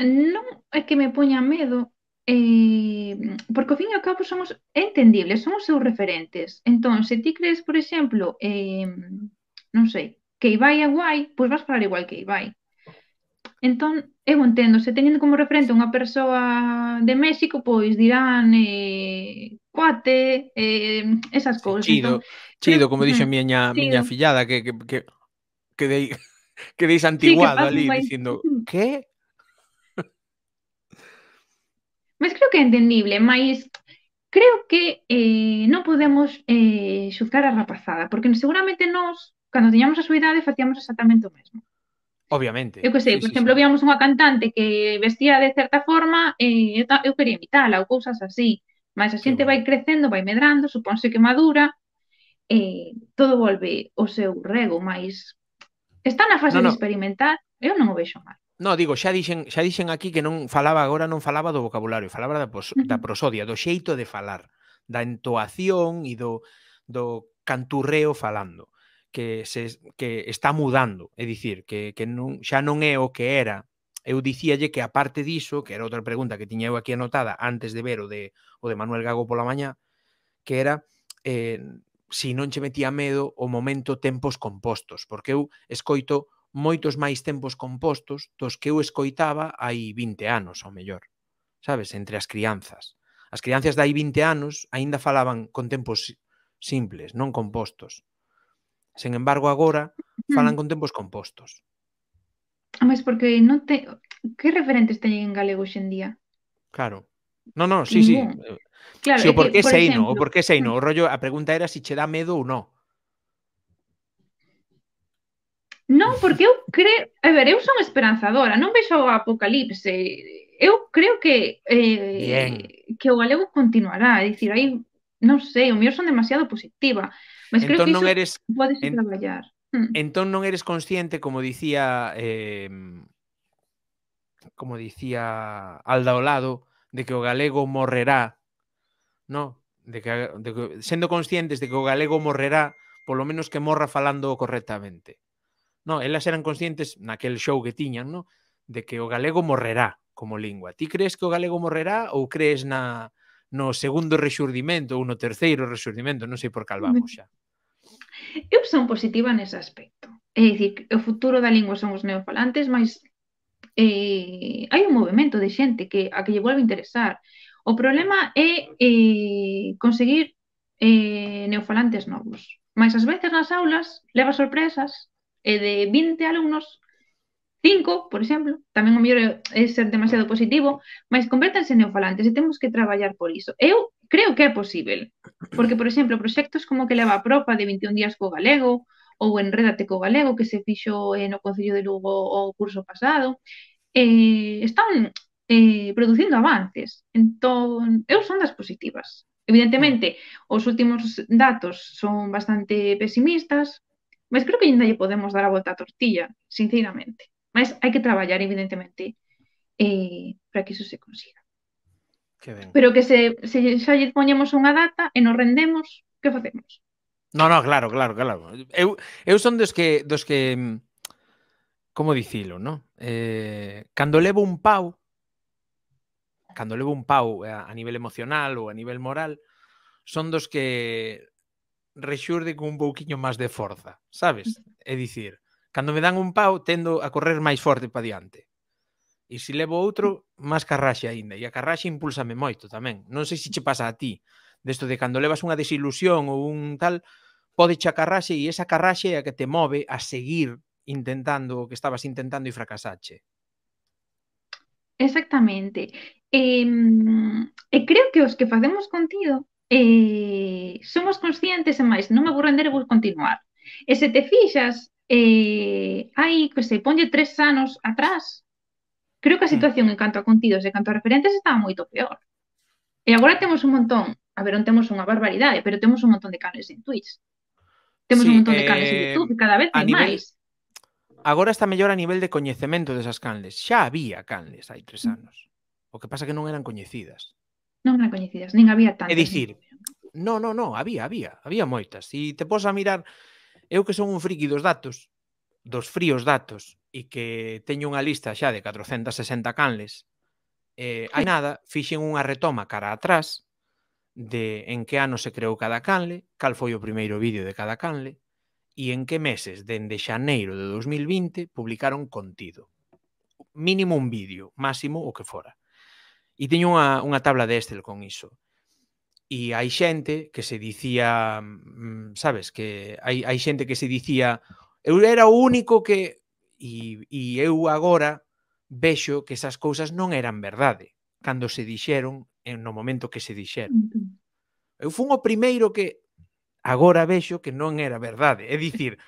Non é que me poña medo, eh, porque ao fin e ao cabo somos entendibles, son os seus referentes. Entón, se ti crees, por exemplo, eh, non sei, que Ibai é guai, pois vas falar igual que Ibai. Entón, eu entendo, se teñendo como referente unha persoa de México, pois dirán eh, cuate, eh, esas cousas. Entón, Chido, como dixo miña, sí. miña fillada, que, que, que, que dei, <laughs> que deis antiguado sí, que ali, dicindo, que? Mas creo que é entendible, mas creo que eh, non podemos eh, xuzgar a rapazada, porque seguramente nós, cando teñamos a súa idade, facíamos exactamente o mesmo. Obviamente. Eu que sei, sí, por sí, exemplo, sí. víamos unha cantante que vestía de certa forma e eh, eu, eu quería imitala ou cousas así. Mas a xente sí, bueno. vai crecendo, vai medrando, supónse que madura, eh, todo volve o seu rego, máis está na fase no, no. de experimentar, eu non o vexo mal. No, digo, xa dixen, xa dixen aquí que non falaba agora, non falaba do vocabulario, falaba da, pos, da prosodia, do xeito de falar, da entoación e do, do canturreo falando que se que está mudando, é dicir, que, que non, xa non é o que era. Eu dicíalle que aparte diso, que era outra pregunta que tiña eu aquí anotada antes de ver o de o de Manuel Gago pola mañá, que era eh, se non che metía medo o momento tempos compostos, porque eu escoito moitos máis tempos compostos dos que eu escoitaba hai 20 anos, ao mellor, sabes, entre as crianzas. As crianzas de hai 20 anos aínda falaban con tempos simples, non compostos. Sen embargo, agora falan con tempos compostos. Ah, Mas porque non te... Que referentes teñen en galego hoxendía? Claro. No, no, sí, sí. Claro, sí, o por que, qué por seino, ejemplo... o por qué seino. O mm. rollo, a pregunta era se si che dá medo ou non. Non, porque eu creo... A ver, eu son esperanzadora, non vexo o apocalipse. Eu creo que eh, Bien. que o galego continuará. É dicir, aí, non sei, o mío son demasiado positiva. Mas entón, creo que non eres... podes en... traballar. Hmm. Entón non eres consciente, como dicía... Eh, como dicía Alda Olado, de que o galego morrerá, no? De que, de que, sendo conscientes de que o galego morrerá, polo menos que morra falando correctamente. No, elas eran conscientes naquel show que tiñan, no? De que o galego morrerá como lingua. Ti crees que o galego morrerá ou crees na, no segundo resurdimento ou no terceiro resurdimento? Non sei por cal vamos xa. Eu son positiva nese aspecto. É dicir, o futuro da lingua son os neofalantes, mas eh, hai un movimento de xente que a que lle volve interesar. O problema é eh, conseguir eh, neofalantes novos. Mas ás veces nas aulas leva sorpresas e de 20 alumnos, 5, por exemplo, tamén o mellor é ser demasiado positivo, mas convertanse en neofalantes e temos que traballar por iso. Eu creo que é posible, porque, por exemplo, proxectos como que leva a propa de 21 días co galego ou Enrédate co galego, que se fixo eh, no Concello de Lugo o curso pasado, eh, están eh, producindo avances. Entón, eu son das positivas. Evidentemente, mm. os últimos datos son bastante pesimistas, mas creo que ainda lle podemos dar a volta a tortilla, sinceramente. Mas hai que traballar, evidentemente, eh, para que iso se consiga. Que ben. Pero que se, se xa lle poñemos unha data e nos rendemos, que facemos? No, no, claro, claro, claro. Eu, eu son dos que, dos que mm, como dicilo, no? Eh, cando levo un pau, cando levo un pau a nivel emocional ou a nivel moral, son dos que rexurde con un pouquiño máis de forza, sabes? É dicir, cando me dan un pau, tendo a correr máis forte para diante. E se levo outro, máis carraxe aínda. E a carraxe impulsame moito tamén. Non sei se che pasa a ti. Desto de cando levas unha desilusión ou un tal, pode che a carraxe e esa carraxe é a que te move a seguir intentando o que estabas intentando e fracasache. Exactamente. Eh, e creo que os que facemos contido eh, somos conscientes e máis, non me vou render e vou continuar. E se te fixas, eh, hai, que se ponlle tres anos atrás, creo que a hmm. situación en canto a contidos e canto a referentes estaba moito peor. E agora temos un montón, a ver, non temos unha barbaridade, pero temos un montón de canales en Twitch. Temos sí, un montón de canales en eh, YouTube, cada vez máis agora está mellor a nivel de coñecemento desas canles. Xa había canles hai tres mm. anos. O que pasa que non eran coñecidas. Non eran coñecidas, nin había tantas. É dicir, non, non, non, había, había, había moitas. Si te pos a mirar, eu que son un friki dos datos, dos fríos datos, e que teño unha lista xa de 460 canles, eh, hai nada, fixen unha retoma cara atrás de en que ano se creou cada canle, cal foi o primeiro vídeo de cada canle, e en que meses dende xaneiro de 2020 publicaron contido. Mínimo un vídeo, máximo o que fora. E teño unha, unha tabla de Excel con iso. E hai xente que se dicía, mm, sabes, que hai, hai xente que se dicía eu era o único que e, e eu agora vexo que esas cousas non eran verdade cando se dixeron en no momento que se dixeron. Eu fun o primeiro que agora vexo que non era verdade. É dicir,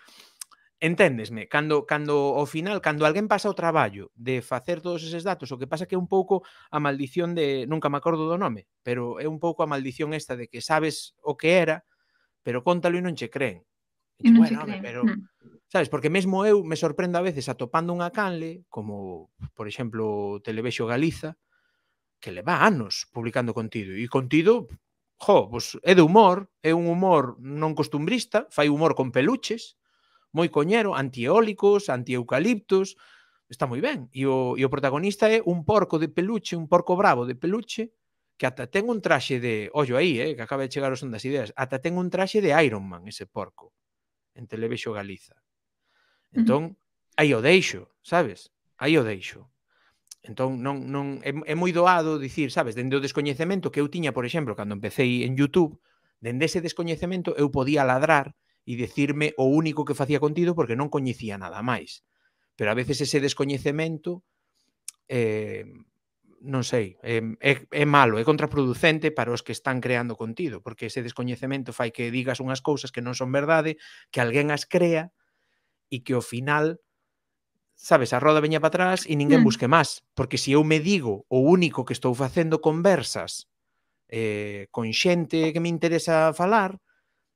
enténdesme, cando, cando ao final, cando alguén pasa o traballo de facer todos eses datos, o que pasa que é un pouco a maldición de, nunca me acordo do nome, pero é un pouco a maldición esta de que sabes o que era, pero contalo e non che creen. E non bueno, creen. pero, mm. sabes, porque mesmo eu me sorprendo a veces atopando unha canle, como, por exemplo, Televexo Galiza, que leva anos publicando contido, e contido jo, pois é de humor, é un humor non costumbrista, fai humor con peluches, moi coñero, antieólicos, antieucaliptos, está moi ben. E o, e o protagonista é un porco de peluche, un porco bravo de peluche, que ata ten un traxe de, ollo aí, eh, que acaba de chegar o son das ideas, ata ten un traxe de Iron Man ese porco en Televexo Galiza. Entón, uh -huh. aí o deixo, sabes? Aí o deixo. Entón, non, non, é, é moi doado dicir, sabes, dende o descoñecemento que eu tiña, por exemplo, cando empecé en YouTube, dende ese descoñecemento eu podía ladrar e decirme o único que facía contido porque non coñecía nada máis. Pero a veces ese descoñecemento eh, non sei, é, é, é malo, é contraproducente para os que están creando contido, porque ese descoñecemento fai que digas unhas cousas que non son verdade, que alguén as crea e que ao final sabes, a roda veña para atrás e ninguén mm. busque máis, porque se eu me digo o único que estou facendo conversas eh, con xente que me interesa falar,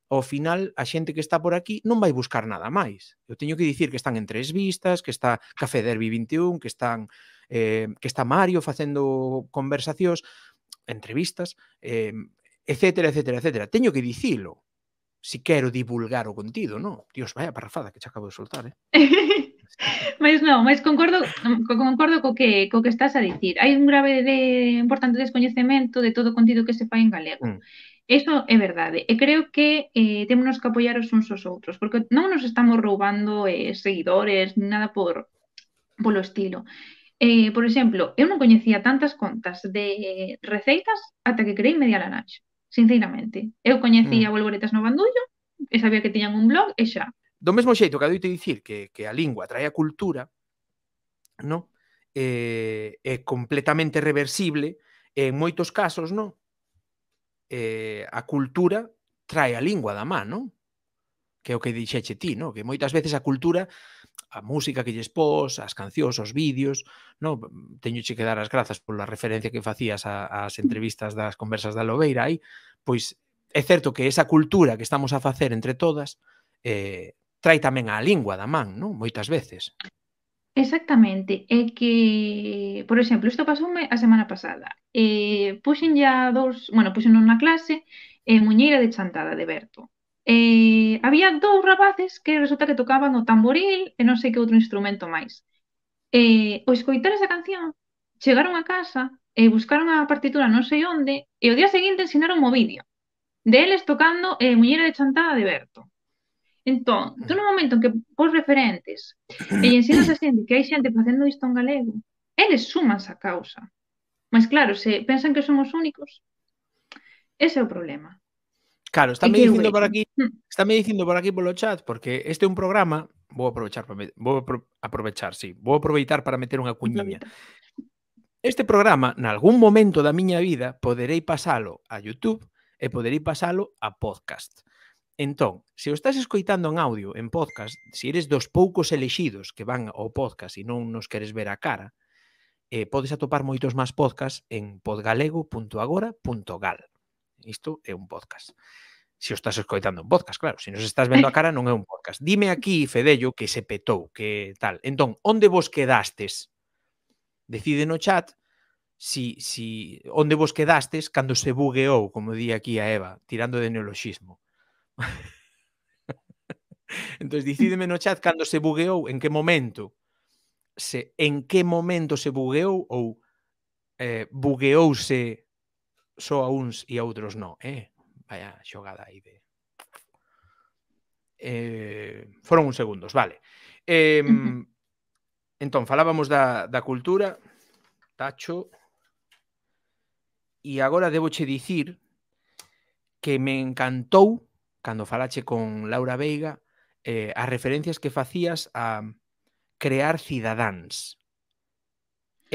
ao final a xente que está por aquí non vai buscar nada máis. Eu teño que dicir que están en tres vistas, que está Café Derby 21, que están eh, que está Mario facendo conversacións, entrevistas, eh, etcétera, etcétera, etcétera. Teño que dicilo si quero divulgar o contido, non? Dios, vaya parrafada que te acabo de soltar, eh? <laughs> Mas non, mas concordo, concordo co que, co que estás a dicir. Hai un grave de importante descoñecemento de todo o contido que se fai en galego. Mm. Eso é verdade. E creo que eh, temos que apoiar os uns aos outros, porque non nos estamos roubando eh, seguidores, nada por polo estilo. Eh, por exemplo, eu non coñecía tantas contas de receitas ata que creí media laranxa, sinceramente. Eu coñecía mm. bolboretas no bandullo, e sabía que tiñan un blog, e xa. Do mesmo xeito que adoito dicir que, que a lingua trae a cultura, no? Eh, é completamente reversible e en moitos casos, no? Eh, a cultura trae a lingua da má, non? Que é o que dixeche ti, no? Que moitas veces a cultura, a música que lles pós, as cancións, os vídeos, no? Teño che que dar as grazas pola referencia que facías ás mm. entrevistas das conversas da Lobeira aí, pois é certo que esa cultura que estamos a facer entre todas eh, trai tamén a lingua da man, non? Moitas veces. Exactamente, é que, por exemplo, isto pasoume a semana pasada. Eh, puxen ya dous, bueno, puxen unha clase eh, Muñeira de Chantada de Berto. Eh, había dous rapaces que resulta que tocaban o tamboril e non sei que outro instrumento máis. Eh, o escoitar esa canción, chegaron a casa e buscaron a partitura non sei onde e o día seguinte ensinaron o vídeo deles tocando eh, Muñeira de Chantada de Berto. Entón, tú mm. no momento en que pos referentes mm. e ensinas a xente que hai xente facendo isto en galego, eles suman esa causa. Mas claro, se pensan que son os únicos, ese é o problema. Claro, estáme dicindo por aquí, mm. estáme dicindo por aquí polo chat, porque este é un programa, vou aprovechar para vou aprovechar, sí, vou aproveitar para meter unha cuñiña. Este programa, nalgún momento da miña vida, poderei pasalo a YouTube e poderei pasalo a podcast. Entón, se o estás escoitando en audio, en podcast, se eres dos poucos elexidos que van ao podcast e non nos queres ver a cara, eh, podes atopar moitos máis podcast en podgalego.agora.gal. Isto é un podcast. Se o estás escoitando en podcast, claro. Se nos estás vendo a cara, non é un podcast. Dime aquí, Fedello, que se petou, que tal. Entón, onde vos quedastes? Decide no chat, si, si onde vos quedastes cando se bugueou, como di aquí a Eva, tirando de neoloxismo. <laughs> entón, dicídeme no chat cando se bugueou, en que momento, se en que momento se bugueou ou eh, bugueouse só a uns e a outros non, eh? Vaya xogada aí de... Eh, foron uns segundos, vale. Eh, <laughs> entón, falábamos da, da cultura, tacho, e agora debo che dicir que me encantou cando falache con Laura Veiga, eh, as referencias que facías a crear cidadáns.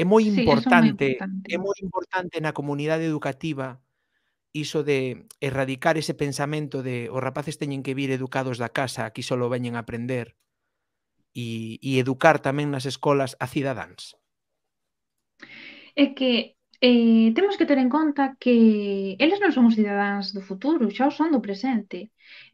É moi importante, sí, é moi importante, é moi importante na comunidade educativa iso de erradicar ese pensamento de os rapaces teñen que vir educados da casa, aquí só veñen a aprender e, e educar tamén nas escolas a cidadáns. É que eh, temos que ter en conta que eles non son os cidadáns do futuro, xa os son do presente.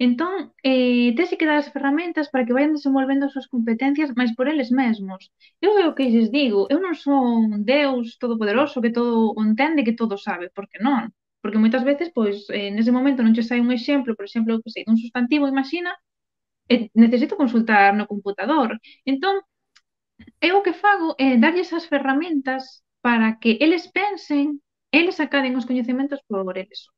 Entón, eh, tese que dar as ferramentas para que vayan desenvolvendo as súas competencias máis por eles mesmos. Eu é o que lles digo, eu non son Deus todopoderoso que todo o entende, que todo sabe, porque non. Porque moitas veces, pois, eh, nese momento non che sai un exemplo, por exemplo, que sei, dun sustantivo, imagina, eh, necesito consultar no computador. Entón, eu o que fago é darlle esas ferramentas para que eles pensen, eles acaden os coñecementos por eles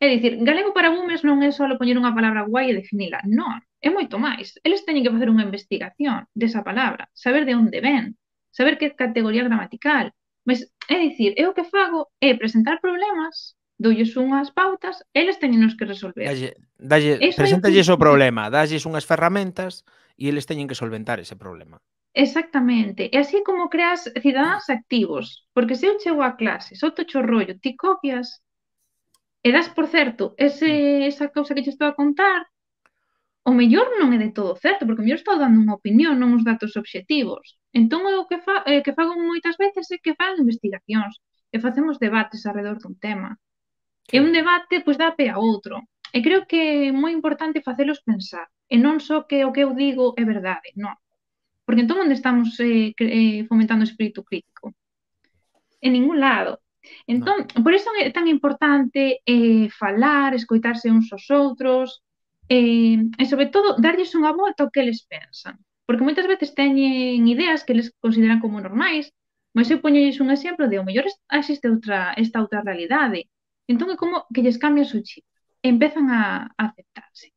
É dicir, galego para bumes non é só poñer unha palabra guai e definila, non, é moito máis. Eles teñen que facer unha investigación desa palabra, saber de onde ven, saber que categoría gramatical. Mas, é dicir, eu que fago é presentar problemas doulles unhas pautas, eles teñenos que resolver. Dalle, dalle, presentalles o problema, dalles unhas ferramentas e eles teñen que solventar ese problema. Exactamente, e así como creas cidadáns activos, porque se eu chego a clase, solto tocho rollo, ti copias, e das por certo ese, mm. esa cousa que che estou a contar, o mellor non é de todo certo, porque o mellor estou dando unha opinión, non os datos obxectivos. Entón, o que, fa, eh, que fago moitas veces é que fan investigacións, e facemos debates alrededor dun tema. E un debate, pois, dá pe a outro. E creo que é moi importante facelos pensar, e non só que o que eu digo é verdade, non Porque entón onde estamos eh, eh, fomentando o espírito crítico? En ningún lado. Entón, no. por iso é tan importante eh, falar, escoitarse uns aos outros, eh, e sobre todo darlles unha volta ao que eles pensan. Porque moitas veces teñen ideas que eles consideran como normais, mas eu poñolles un exemplo de o mellor existe outra, esta outra realidade. Entón é como que lles cambias o chip. Empezan a, aceptarse.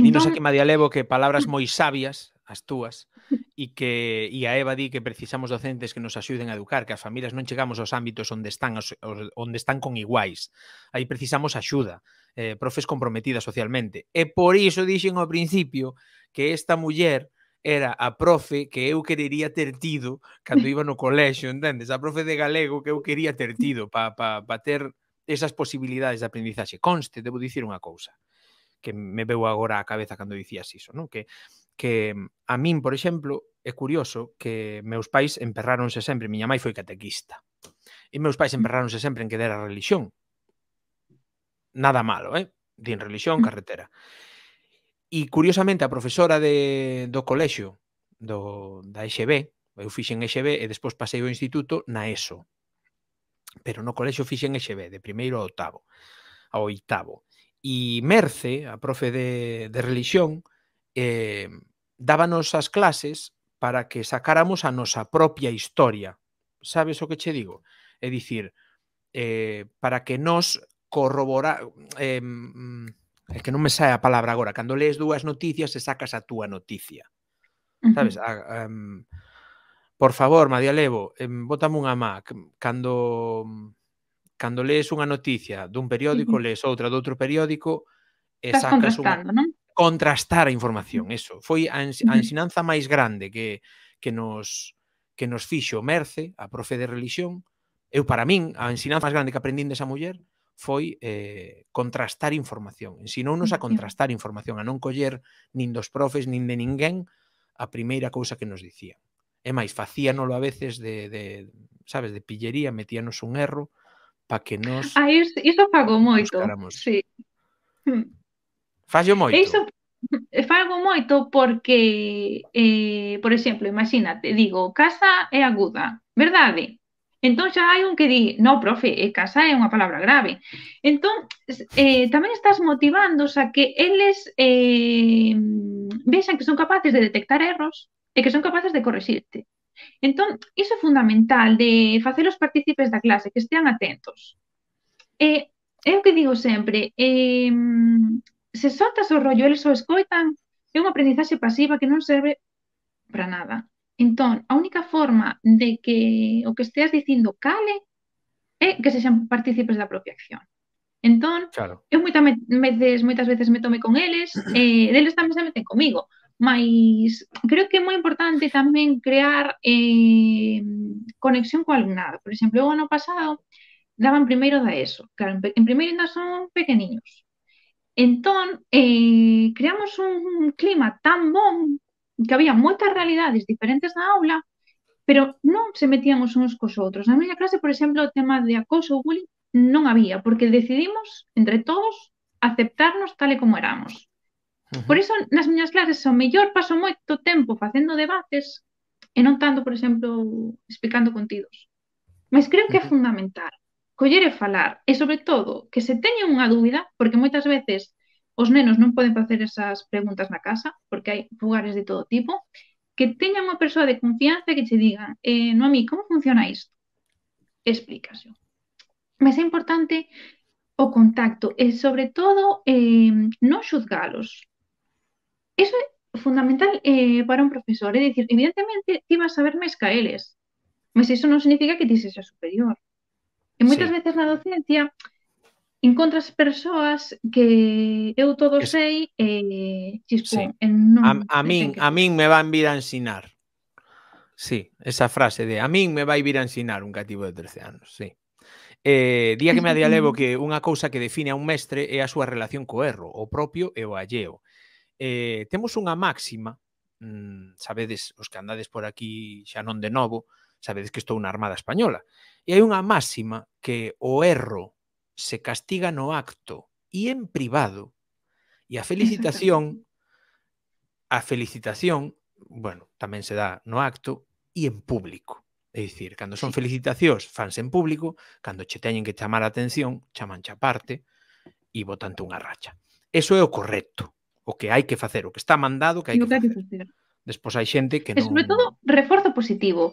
Entón... Dinos aquí, María Levo, que palabras moi sabias as túas, e que e a Eva di que precisamos docentes que nos axuden a educar, que as familias non chegamos aos ámbitos onde están os, onde están con iguais. Aí precisamos axuda, eh, profes comprometidas socialmente. E por iso dixen ao principio que esta muller era a profe que eu querería ter tido cando iba no colexio, entendes? A profe de galego que eu quería ter tido para pa, pa ter esas posibilidades de aprendizaxe. Conste, debo dicir unha cousa que me veu agora a cabeza cando dicías iso, non? Que que mm, a min, por exemplo, é curioso que meus pais emperráronse sempre, miña mãe foi catequista, e meus pais mm. emperráronse sempre en que dera religión. Nada malo, eh? Din religión, mm. carretera. E curiosamente a profesora de, do colexio do, da EXB, eu fixen EXB e despois pasei o instituto na ESO. Pero no colexio fixen EXB, de primeiro ao octavo, Ao oitavo. E Merce, a profe de, de religión, eh, dábanos as clases para que sacáramos a nosa propia historia. Sabes o que che digo? É dicir, eh, para que nos corrobora... Eh, é que non me sae a palabra agora. Cando lees dúas noticias e sacas a túa noticia. Sabes? Uh -huh. a, um, por favor, Madia Levo, em, botame unha má. Cando, cando lees unha noticia dun periódico, uh -huh. lees outra doutro periódico e Estás sacas unha... non? contrastar a información, eso. Foi a, ens a ensinanza máis grande que, que nos que nos fixo Merce, a profe de religión. Eu, para min, a ensinanza máis grande que aprendín desa muller foi eh, contrastar información. Ensinounos a contrastar información, a non coller nin dos profes, nin de ninguén a primeira cousa que nos dicían. É máis, facíanolo a veces de, de sabes, de pillería, metíanos un erro para que nos... Ah, iso, fago moito. Sí. Hmm. Fallo moito. Eso <laughs> falgo moito porque, eh, por exemplo, imagínate, digo, casa é aguda, verdade? Entón xa hai un que di, no, profe, e eh, casa é unha palabra grave. Entón, eh, tamén estás motivándos a que eles eh, vexan que son capaces de detectar erros e que son capaces de corregirte. Entón, iso é fundamental de facer os partícipes da clase, que estean atentos. E eh, é o que digo sempre, eh, se só o rollo, eles o escoitan, é unha aprendizaxe pasiva que non serve para nada. Entón, a única forma de que o que esteas dicindo cale é que sexan partícipes da propia acción. Entón, claro. eu moita me, medes, moitas veces me tome con eles, eh, <clears throat> deles tamén se meten comigo, mas creo que é moi importante tamén crear eh, conexión co alumnado. Por exemplo, o ano pasado daban primeiro da ESO, claro, en, en primeiro ainda son pequeniños, Entón, eh, creamos un clima tan bon que había moitas realidades diferentes na aula, pero non se metíamos uns cos outros. Na miña clase, por exemplo, o tema de acoso ou bullying non había, porque decidimos, entre todos, aceptarnos tal e como éramos. Uh -huh. Por iso, nas miñas clases, o mellor paso moito tempo facendo debates e non tanto, por exemplo, explicando contidos. Mas creo que é fundamental coller e falar. E sobre todo, que se teñen unha dúbida, porque moitas veces os nenos non poden facer esas preguntas na casa, porque hai lugares de todo tipo, que teña unha persoa de confianza que che diga, eh, no a mí, como funciona isto? Explícasio. Mas é importante o contacto e, sobre todo, eh, non xuzgalos. Eso é fundamental eh, para un profesor. É dicir, evidentemente, ti vas a saber máis que a eles, mas iso non significa que ti sexa superior. E moitas sí. veces na docencia encontras persoas que eu todo es... sei e eh, chispo, sí. en non... A, a min, que... a min me van vir a ensinar. Sí, esa frase de a min me vai vir a ensinar un cativo de 13 anos, sí. Eh, día que me adialevo que unha cousa que define a un mestre é a súa relación co erro, o propio e o alleo. Eh, temos unha máxima, mmm, sabedes, os que andades por aquí xa non de novo, sabedes que estou na Armada Española, E hai unha máxima que o erro se castiga no acto e en privado. E a felicitación, <laughs> a felicitación, bueno, tamén se dá no acto e en público. É dicir, cando son felicitacións, fanse en público, cando che teñen que chamar a atención, chamanche aparte e botante unha racha. Eso é o correcto, o que hai que facer, o que está mandado, que hai que, que, que facer. Despois hai xente que non... sobre todo, reforzo positivo.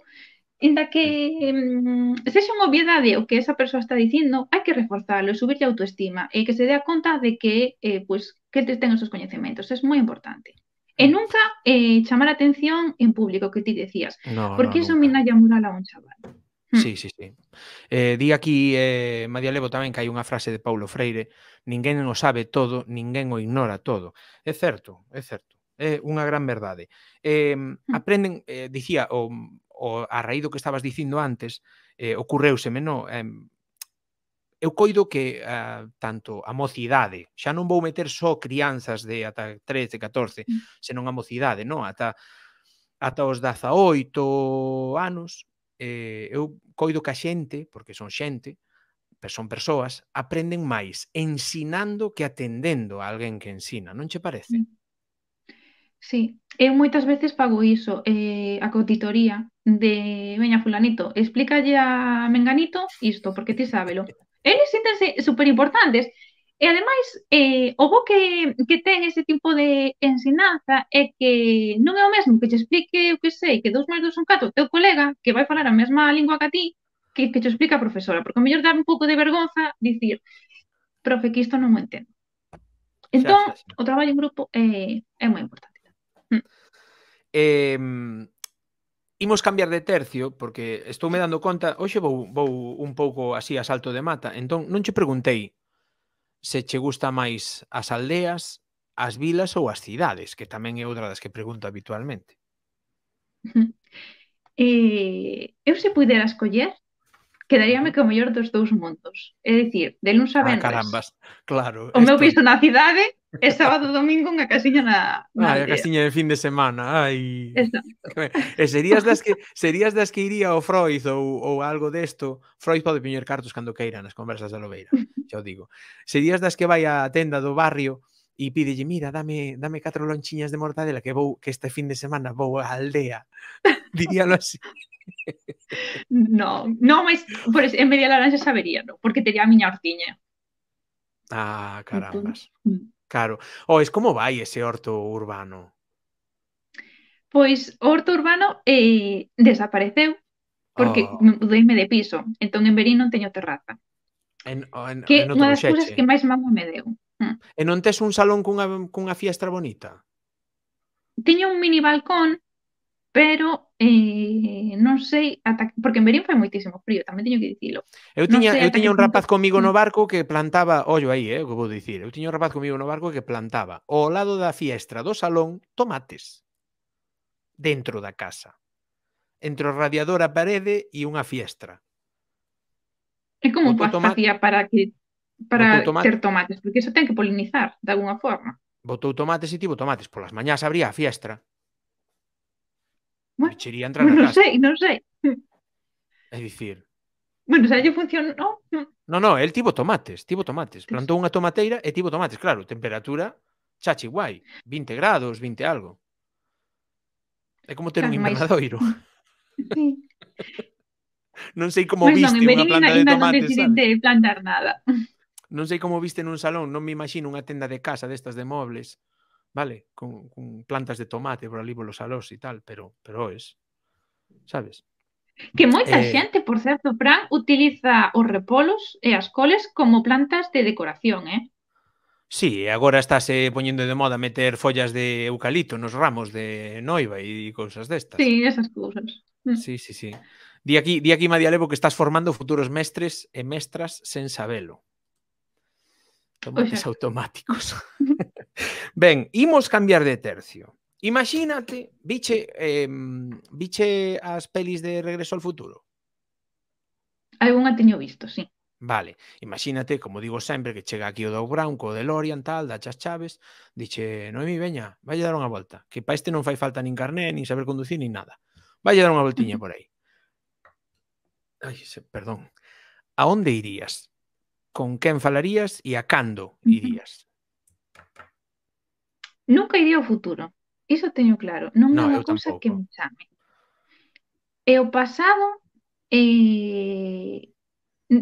Inda que mm, se sexa unha obviedade o que esa persoa está dicindo, hai que reforzalo, subirlle a autoestima e que se dé a conta de que eh, pues, que te ten esos coñecementos, é moi importante. E mm. nunca eh, chamar a atención en público que ti decías, no, porque no, iso minalle a moral a un chaval. Mm. Sí, sí, sí. Eh, di aquí eh, María Levo tamén que hai unha frase de Paulo Freire ninguén o sabe todo, ninguén o ignora todo. É certo, é certo. É unha gran verdade. Eh, aprenden, eh, dicía o o, a raíz do que estabas dicindo antes, eh, ocurreuseme, no? Eh, eu coido que eh, tanto a mocidade, xa non vou meter só crianzas de ata 13, 14, mm. senón a mocidade, no? Ata ata os 18 anos, eh, eu coido que a xente, porque son xente, son persoas, aprenden máis ensinando que atendendo a alguén que ensina, non che parece? Mm. Sí, eu moitas veces fago iso, eh, a cotitoría de, veña fulanito, explícalle a Menganito isto, porque ti sábelo. Eles sintense superimportantes. E ademais, eh, o bo que, que ten ese tipo de ensinanza é que non é o mesmo que te explique o que sei, que 2 máis 2 son 4, teu colega, que vai falar a mesma lingua que a ti, que, que te explica a profesora, porque o mellor dá un pouco de vergonza dicir, profe, que isto non o entendo. Entón, xa, xa, xa. o traballo en grupo é, eh, é moi importante. Mm. Eh, imos cambiar de tercio porque estou me dando conta, hoxe vou, vou un pouco así a salto de mata, entón non che preguntei se che gusta máis as aldeas, as vilas ou as cidades, que tamén é outra das que pregunto habitualmente. <laughs> Eh, eu se pudera escoller, quedaríame co mellor dos dous mundos. É dicir, de luns a ah, vendres. Ah, carambas, claro. O estoy... meu piso na cidade E sábado domingo unha casiña na, na ah, a casiña de fin de semana. Ai. E eh, serías das que serías das que iría ao Freud ou, ou algo desto. Freud pode piñer cartos cando queira nas conversas da Lobeira, <laughs> xa o digo. Serías das que vai á tenda do barrio e pídelle, mira, dame, dame catro lonchiñas de mortadela que vou que este fin de semana vou á aldea. Diríalo así. no, no, mas por eso, en media laranja sabería, no, porque tería a miña hortiña. Ah, carambas. Entonces, mm. Claro. Ois, oh, como vai ese horto urbano? Pois o horto urbano eh, desapareceu porque oh. mudeime de piso. Entón en Berín non teño terraza. En, oh, en, que en unha das cousas que máis mamo me deu. E non tes un salón cunha, cunha fiestra bonita? Teño un mini balcón Pero eh, non sei ata porque en Verín fai moitísimo frío, tamén teño que dicilo. Eu tiña eu tiña un rapaz punto... comigo no barco que plantaba, ollo aí, eh, o que vou dicir. Eu tiña un rapaz comigo no barco que plantaba ao lado da fiestra do salón tomates dentro da casa. Entre o radiador a parede e unha fiestra. É como toma... facía para que para tomate... ter tomates? Porque iso ten que polinizar de alguna forma. Botou tomates e tivo tomates. Polas mañás abría a fiestra Bueno, Chería entra na non casa. sei, non sei. É dicir... Bueno, xa lle funcionou. Non, non, el tivo tomates, tivo tomates. Plantou unha tomateira e tivo tomates. Claro, temperatura chachi guai, 20 grados, 20 algo. É como ter un invernadoiro. Sí. non sei como pues viste unha planta de tomates. Non de plantar nada. Non sei como viste nun salón, non me imagino unha tenda de casa destas de mobles vale, con, con plantas de tomate por ali polos alós e tal, pero pero es, sabes? Que moita eh, xente, por certo, Fran, utiliza os repolos e as coles como plantas de decoración, eh? Sí, agora estáse poñendo de moda meter follas de eucalipto nos ramos de noiva e cousas destas. Sí, esas cousas. Mm. Sí, sí, sí. Di aquí, di aquí Madia Levo, que estás formando futuros mestres e mestras sen sabelo. Pois Tomates o sea. automáticos. <laughs> Ben, imos cambiar de tercio. Imagínate, biche, eh, biche as pelis de Regreso al Futuro? Algúnha teño visto, sí. Vale, imagínate, como digo sempre, que chega aquí o Doug Brown, co DeLorean, tal, da chas chaves, dixe, Noemi, veña, vai dar unha volta, que pa este non fai falta nin carné, nin saber conducir, nin nada. Vai dar unha voltiña por aí. Ai, se, perdón. A onde irías? Con quen falarías e a cando irías? Nunca iría ao futuro, iso teño claro. Non é no, unha cousa que me chame. E o pasado eh,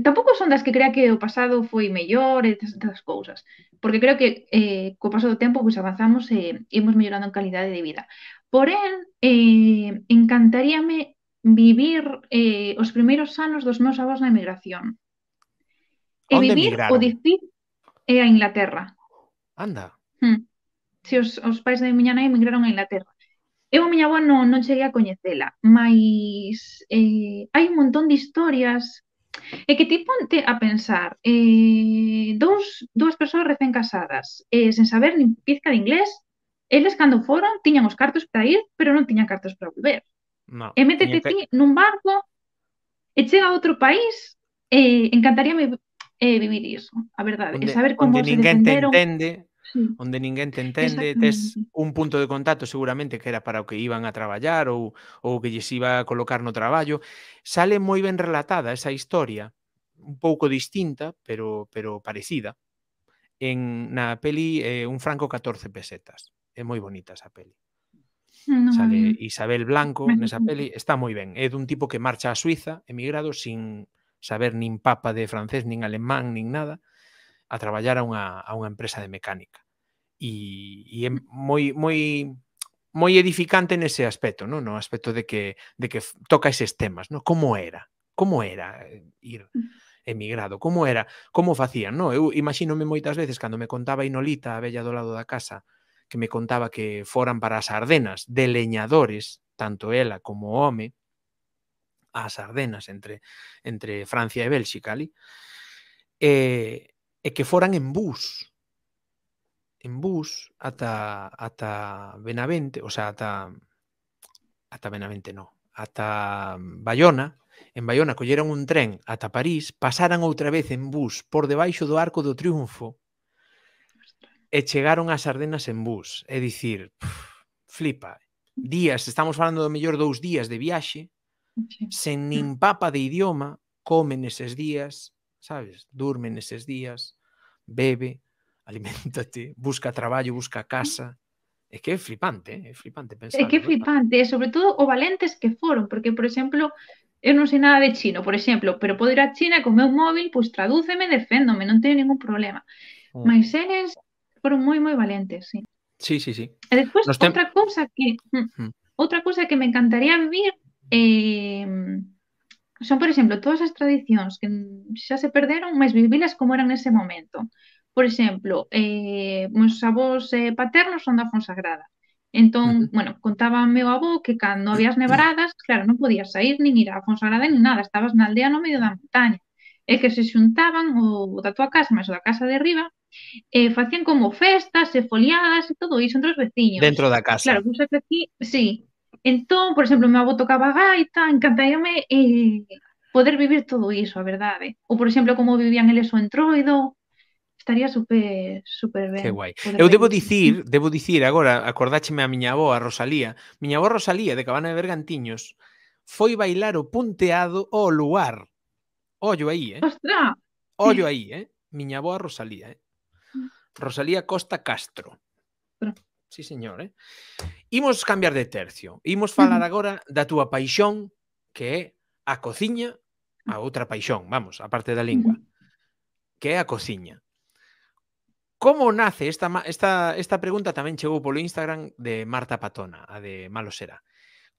tampouco son das que crea que o pasado foi mellor e estas cousas, porque creo que eh, co paso do tempo pues, avanzamos e eh, imos mellorando en calidade de vida. Porén, eh, encantaríame vivir eh, os primeiros anos dos meus avós na emigración. E vivir migraron? o difícil é a Inglaterra. Anda. Hmm se os, os pais da miña nai emigraron a Inglaterra. Eu a miña avó non, non cheguei a coñecela, mas eh, hai un montón de historias É que ti ponte a pensar, eh, dous, dúas persoas recén casadas, eh, sen saber nin pizca de inglés, eles cando foron tiñan os cartos para ir, pero non tiñan cartos para volver. No, e métete que... ti nun barco e chega a outro país, eh, encantaríame eh, vivir iso, a verdade, onde, e saber como onde se ninguén defenderon. Te entende, sí. Mm. onde ninguén te entende, tes un punto de contacto seguramente que era para o que iban a traballar ou, ou que lles iba a colocar no traballo. Sale moi ben relatada esa historia, un pouco distinta, pero, pero parecida, en, na peli eh, Un franco 14 pesetas. É moi bonita esa peli. No, sale Isabel Blanco nesa peli, está moi ben. É dun tipo que marcha a Suiza, emigrado sin saber nin papa de francés, nin alemán, nin nada, a traballar a unha, a unha empresa de mecánica e, e é moi moi moi edificante nese aspecto, non? No aspecto de que de que toca eses temas, non? Como era? Como era eh, ir emigrado? Como era? Como facían, non? Eu imagínome moitas veces cando me contaba Inolita, a vella do lado da casa, que me contaba que foran para as Ardenas de leñadores, tanto ela como o home, ás Ardenas entre entre Francia e Bélxica ali. E, eh, e que foran en bus, en bus ata ata Benavente, o sea, ata ata Benavente no, ata Bayona, en Bayona colleron un tren ata París, pasaran outra vez en bus por debaixo do Arco do Triunfo e chegaron ás Ardenas en bus. É dicir, pff, flipa, días, estamos falando do mellor dous días de viaxe, sen nin papa de idioma, comen eses días, sabes, durmen eses días, bebe, alimentate, busca traballo, busca casa. É que é flipante, é ¿eh? flipante pensar. É que é flipante, e sobre todo o valentes que foron, porque, por exemplo, eu non sei nada de chino, por exemplo, pero podo ir a China con meu móvil, pois tradúceme, deféndome, non teño ningún problema. Mm. Mas eles foron moi, moi valentes, sí. Sí, sí, sí. E despois, tem... outra cousa que... Mm. mm. Outra cousa que me encantaría vivir eh, son, por exemplo, todas as tradicións que xa se perderon, mas vivilas como eran nese momento. Mm por exemplo, eh, meus avós eh, paternos son da Fonsagrada. Entón, bueno, contaba meu avó que cando había as nevaradas, claro, non podías sair nin ir a Fonsagrada nin nada, estabas na aldea no medio da montaña. E que se xuntaban o, o da tua casa, máis o da casa de riba, eh, facían como festas e foliadas e todo iso entre os veciños. Dentro da casa. Claro, vos que aquí, sí. Entón, por exemplo, meu avó tocaba gaita, encantaríame eh, poder vivir todo iso, a verdade. Ou, por exemplo, como vivían eles o entroido, estaría super super ben. Que guai. Eu debo dicir, debo dicir agora, acordácheme a miña avó, a Rosalía. Miña avó Rosalía de Cabana de Bergantiños foi bailar o punteado ao luar. Ollo aí, eh? Ostra! Ollo aí, eh? Miña avó Rosalía, eh? Rosalía Costa Castro. Sí, señor, eh? Imos cambiar de tercio. Imos falar agora da túa paixón, que é a cociña, a outra paixón, vamos, a parte da lingua, que é a cociña. Como nace esta, esta, esta pregunta tamén chegou polo Instagram de Marta Patona, a de Malosera.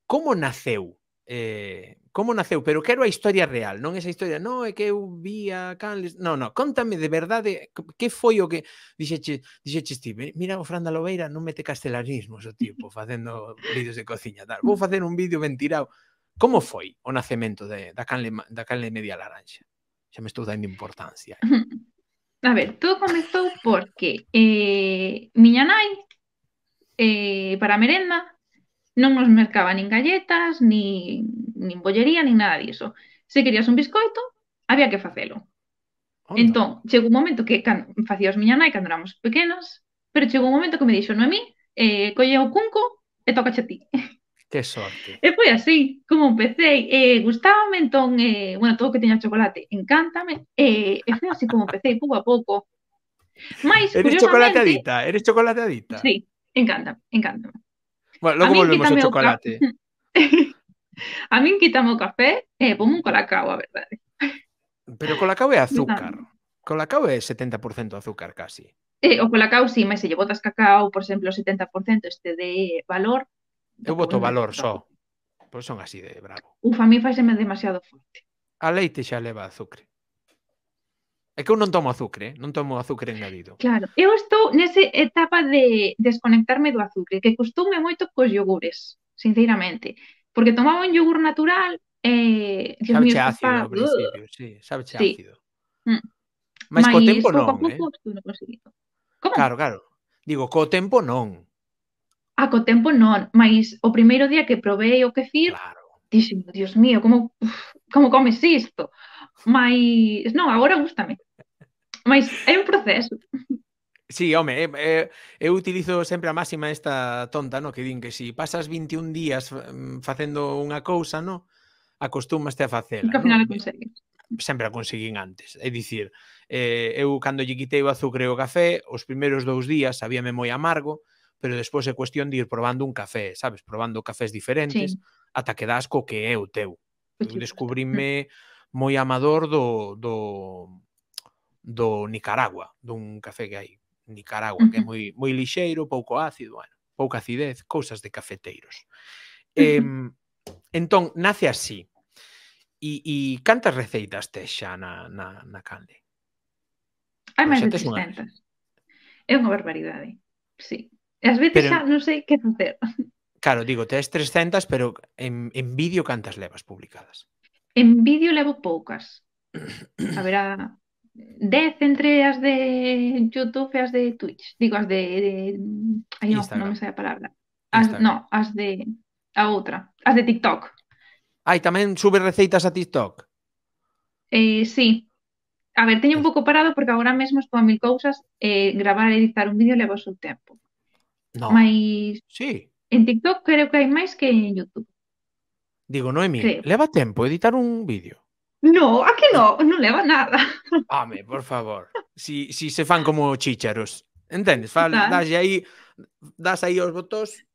Como naceu? Eh, como naceu? Pero quero a historia real, non esa historia, non é que eu vi a Canles... Non, non, contame de verdade que foi o que... Dixeche, dixeche Steve, mira o Fran da Lobeira non mete castelanismos o tipo facendo vídeos de cociña. Tal. Vou facer un vídeo ben tirado. Como foi o nacemento de, da, canle, da canle media laranxa? Xa me estou dando importancia. ¿eh? <laughs> a ver, todo comezou porque eh, miña nai eh, para merenda non nos mercaba nin galletas, nin, nin bollería, nin nada diso. Se querías un biscoito, había que facelo. Onda. Entón, chegou un momento que can, facías miña nai cando éramos pequenos, pero chegou un momento que me dixo, Noemí, eh, colle o cunco e toca a ti. <laughs> Qué sorte. E, e, e así, como empecé, eh, Gustaba mentón, bueno, todo que tenía chocolate, encántame, eh, así como empecé, poco a poco. eres chocolateadita eres chocolate Sí, encántame, encántame. Bueno, luego volvemos ao chocolate. a mí <laughs> quitamos café eh, pongo pues un colacao, a verdade. Pero colacao es azúcar. Colacao es 70% azúcar casi. Eh, o colacao, sí, me se lle botas cacao, por ejemplo, 70% este de valor, Eu boto valor só. Pois son así de bravo. Ufa, a mí faiseme demasiado forte. A leite xa leva azúcar. É que eu non tomo azucre, eh. non tomo azucre engadido. Claro, eu estou nese etapa de desconectarme do azucre, que costume moito cos iogures, sinceramente. Porque tomaba un yogur natural e... Eh, Sabe ácido ao principio, sí, sabe sí. ácido. Mm. Mas, Mas co tempo non, eh? Como? Claro, claro. Digo, co tempo non a ah, co tempo non, mas o primeiro día que probei o kefir, claro. dixen, dios mío, como, uf, como comes isto? Mas, non, agora gustame. Mas é un proceso. Sí, home, eh, eh, eu utilizo sempre a máxima esta tonta, no? que din que si pasas 21 días mm, facendo unha cousa, no? acostúmaste a facela. Que ao final no? consegues. Sempre a conseguín antes. É dicir, eh, eu cando lle quitei o azúcar e o café, os primeiros dous días sabíame moi amargo, pero despois é cuestión de ir probando un café, sabes, probando cafés diferentes sí. ata que das co que é o teu. Eu descubrime mm. moi amador do, do, do Nicaragua, dun café que hai Nicaragua, que é moi, moi lixeiro, pouco ácido, bueno, pouca acidez, cousas de cafeteiros. Eh, entón, nace así. E, e cantas receitas tes xa na, na, na cande? Hai máis de 600. É unha barbaridade, sí. E as veces pero, xa non sei que facer. <laughs> Claro, digo, tes 300, pero en, en vídeo cantas levas publicadas? En vídeo levo poucas. A ver, a... 10 entre as de YouTube e as de Twitch. Digo, as de... de... Ai, non, non me sai a palabra. As, no, as de... A outra. As de TikTok. Ai, tamén sube receitas a TikTok? Eh, sí. A ver, teño un pouco parado porque agora mesmo estou a mil cousas eh, gravar e editar un vídeo leva o seu tempo. No. Mais sí. en TikTok creo que hai máis que en YouTube. Digo, Noemi, creo. leva tempo editar un vídeo? No, a que no, non leva nada. <laughs> Home, por favor. Si, si se fan como chícharos. Entendes? Fal, das aí das aí os botóns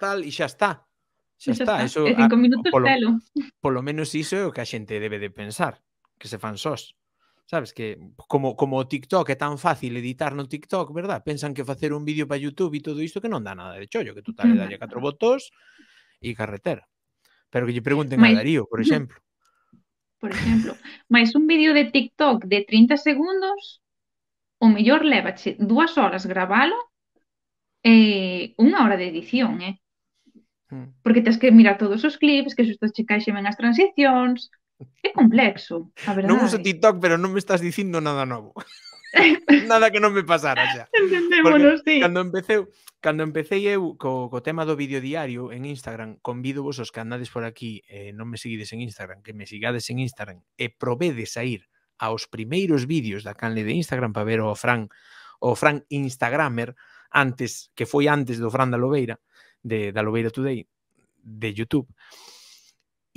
tal e xa está. Xa, xa está, está. eso en cinco minutos a, polo, telo. Polo menos iso é o que a xente debe de pensar, que se fan sós. Sabes que como, como o TikTok é tan fácil editar no TikTok, verdad? Pensan que facer un vídeo para YouTube e todo isto que non dá nada de chollo, que tú tal dalle catro botóns e carretera. Pero que lle pregunten Mais... a Darío, por exemplo. Por exemplo, máis un vídeo de TikTok de 30 segundos, o mellor levache dúas horas gravalo e eh, unha hora de edición, eh? Mm. Porque tens que mirar todos os clips, que xusto che caixe ben as transicións, É complexo, a verdade. Non uso TikTok, pero non me estás dicindo nada novo. <laughs> nada que non me pasara xa. Entendémonos, sí. Cando empecé, cando empecé eu co, co tema do vídeo diario en Instagram, convido vos os que andades por aquí eh, non me seguides en Instagram, que me sigades en Instagram e provedes a ir aos primeiros vídeos da canle de Instagram para ver o Fran o Fran Instagramer antes que foi antes do Fran da Lobeira de da Lobeira Today de YouTube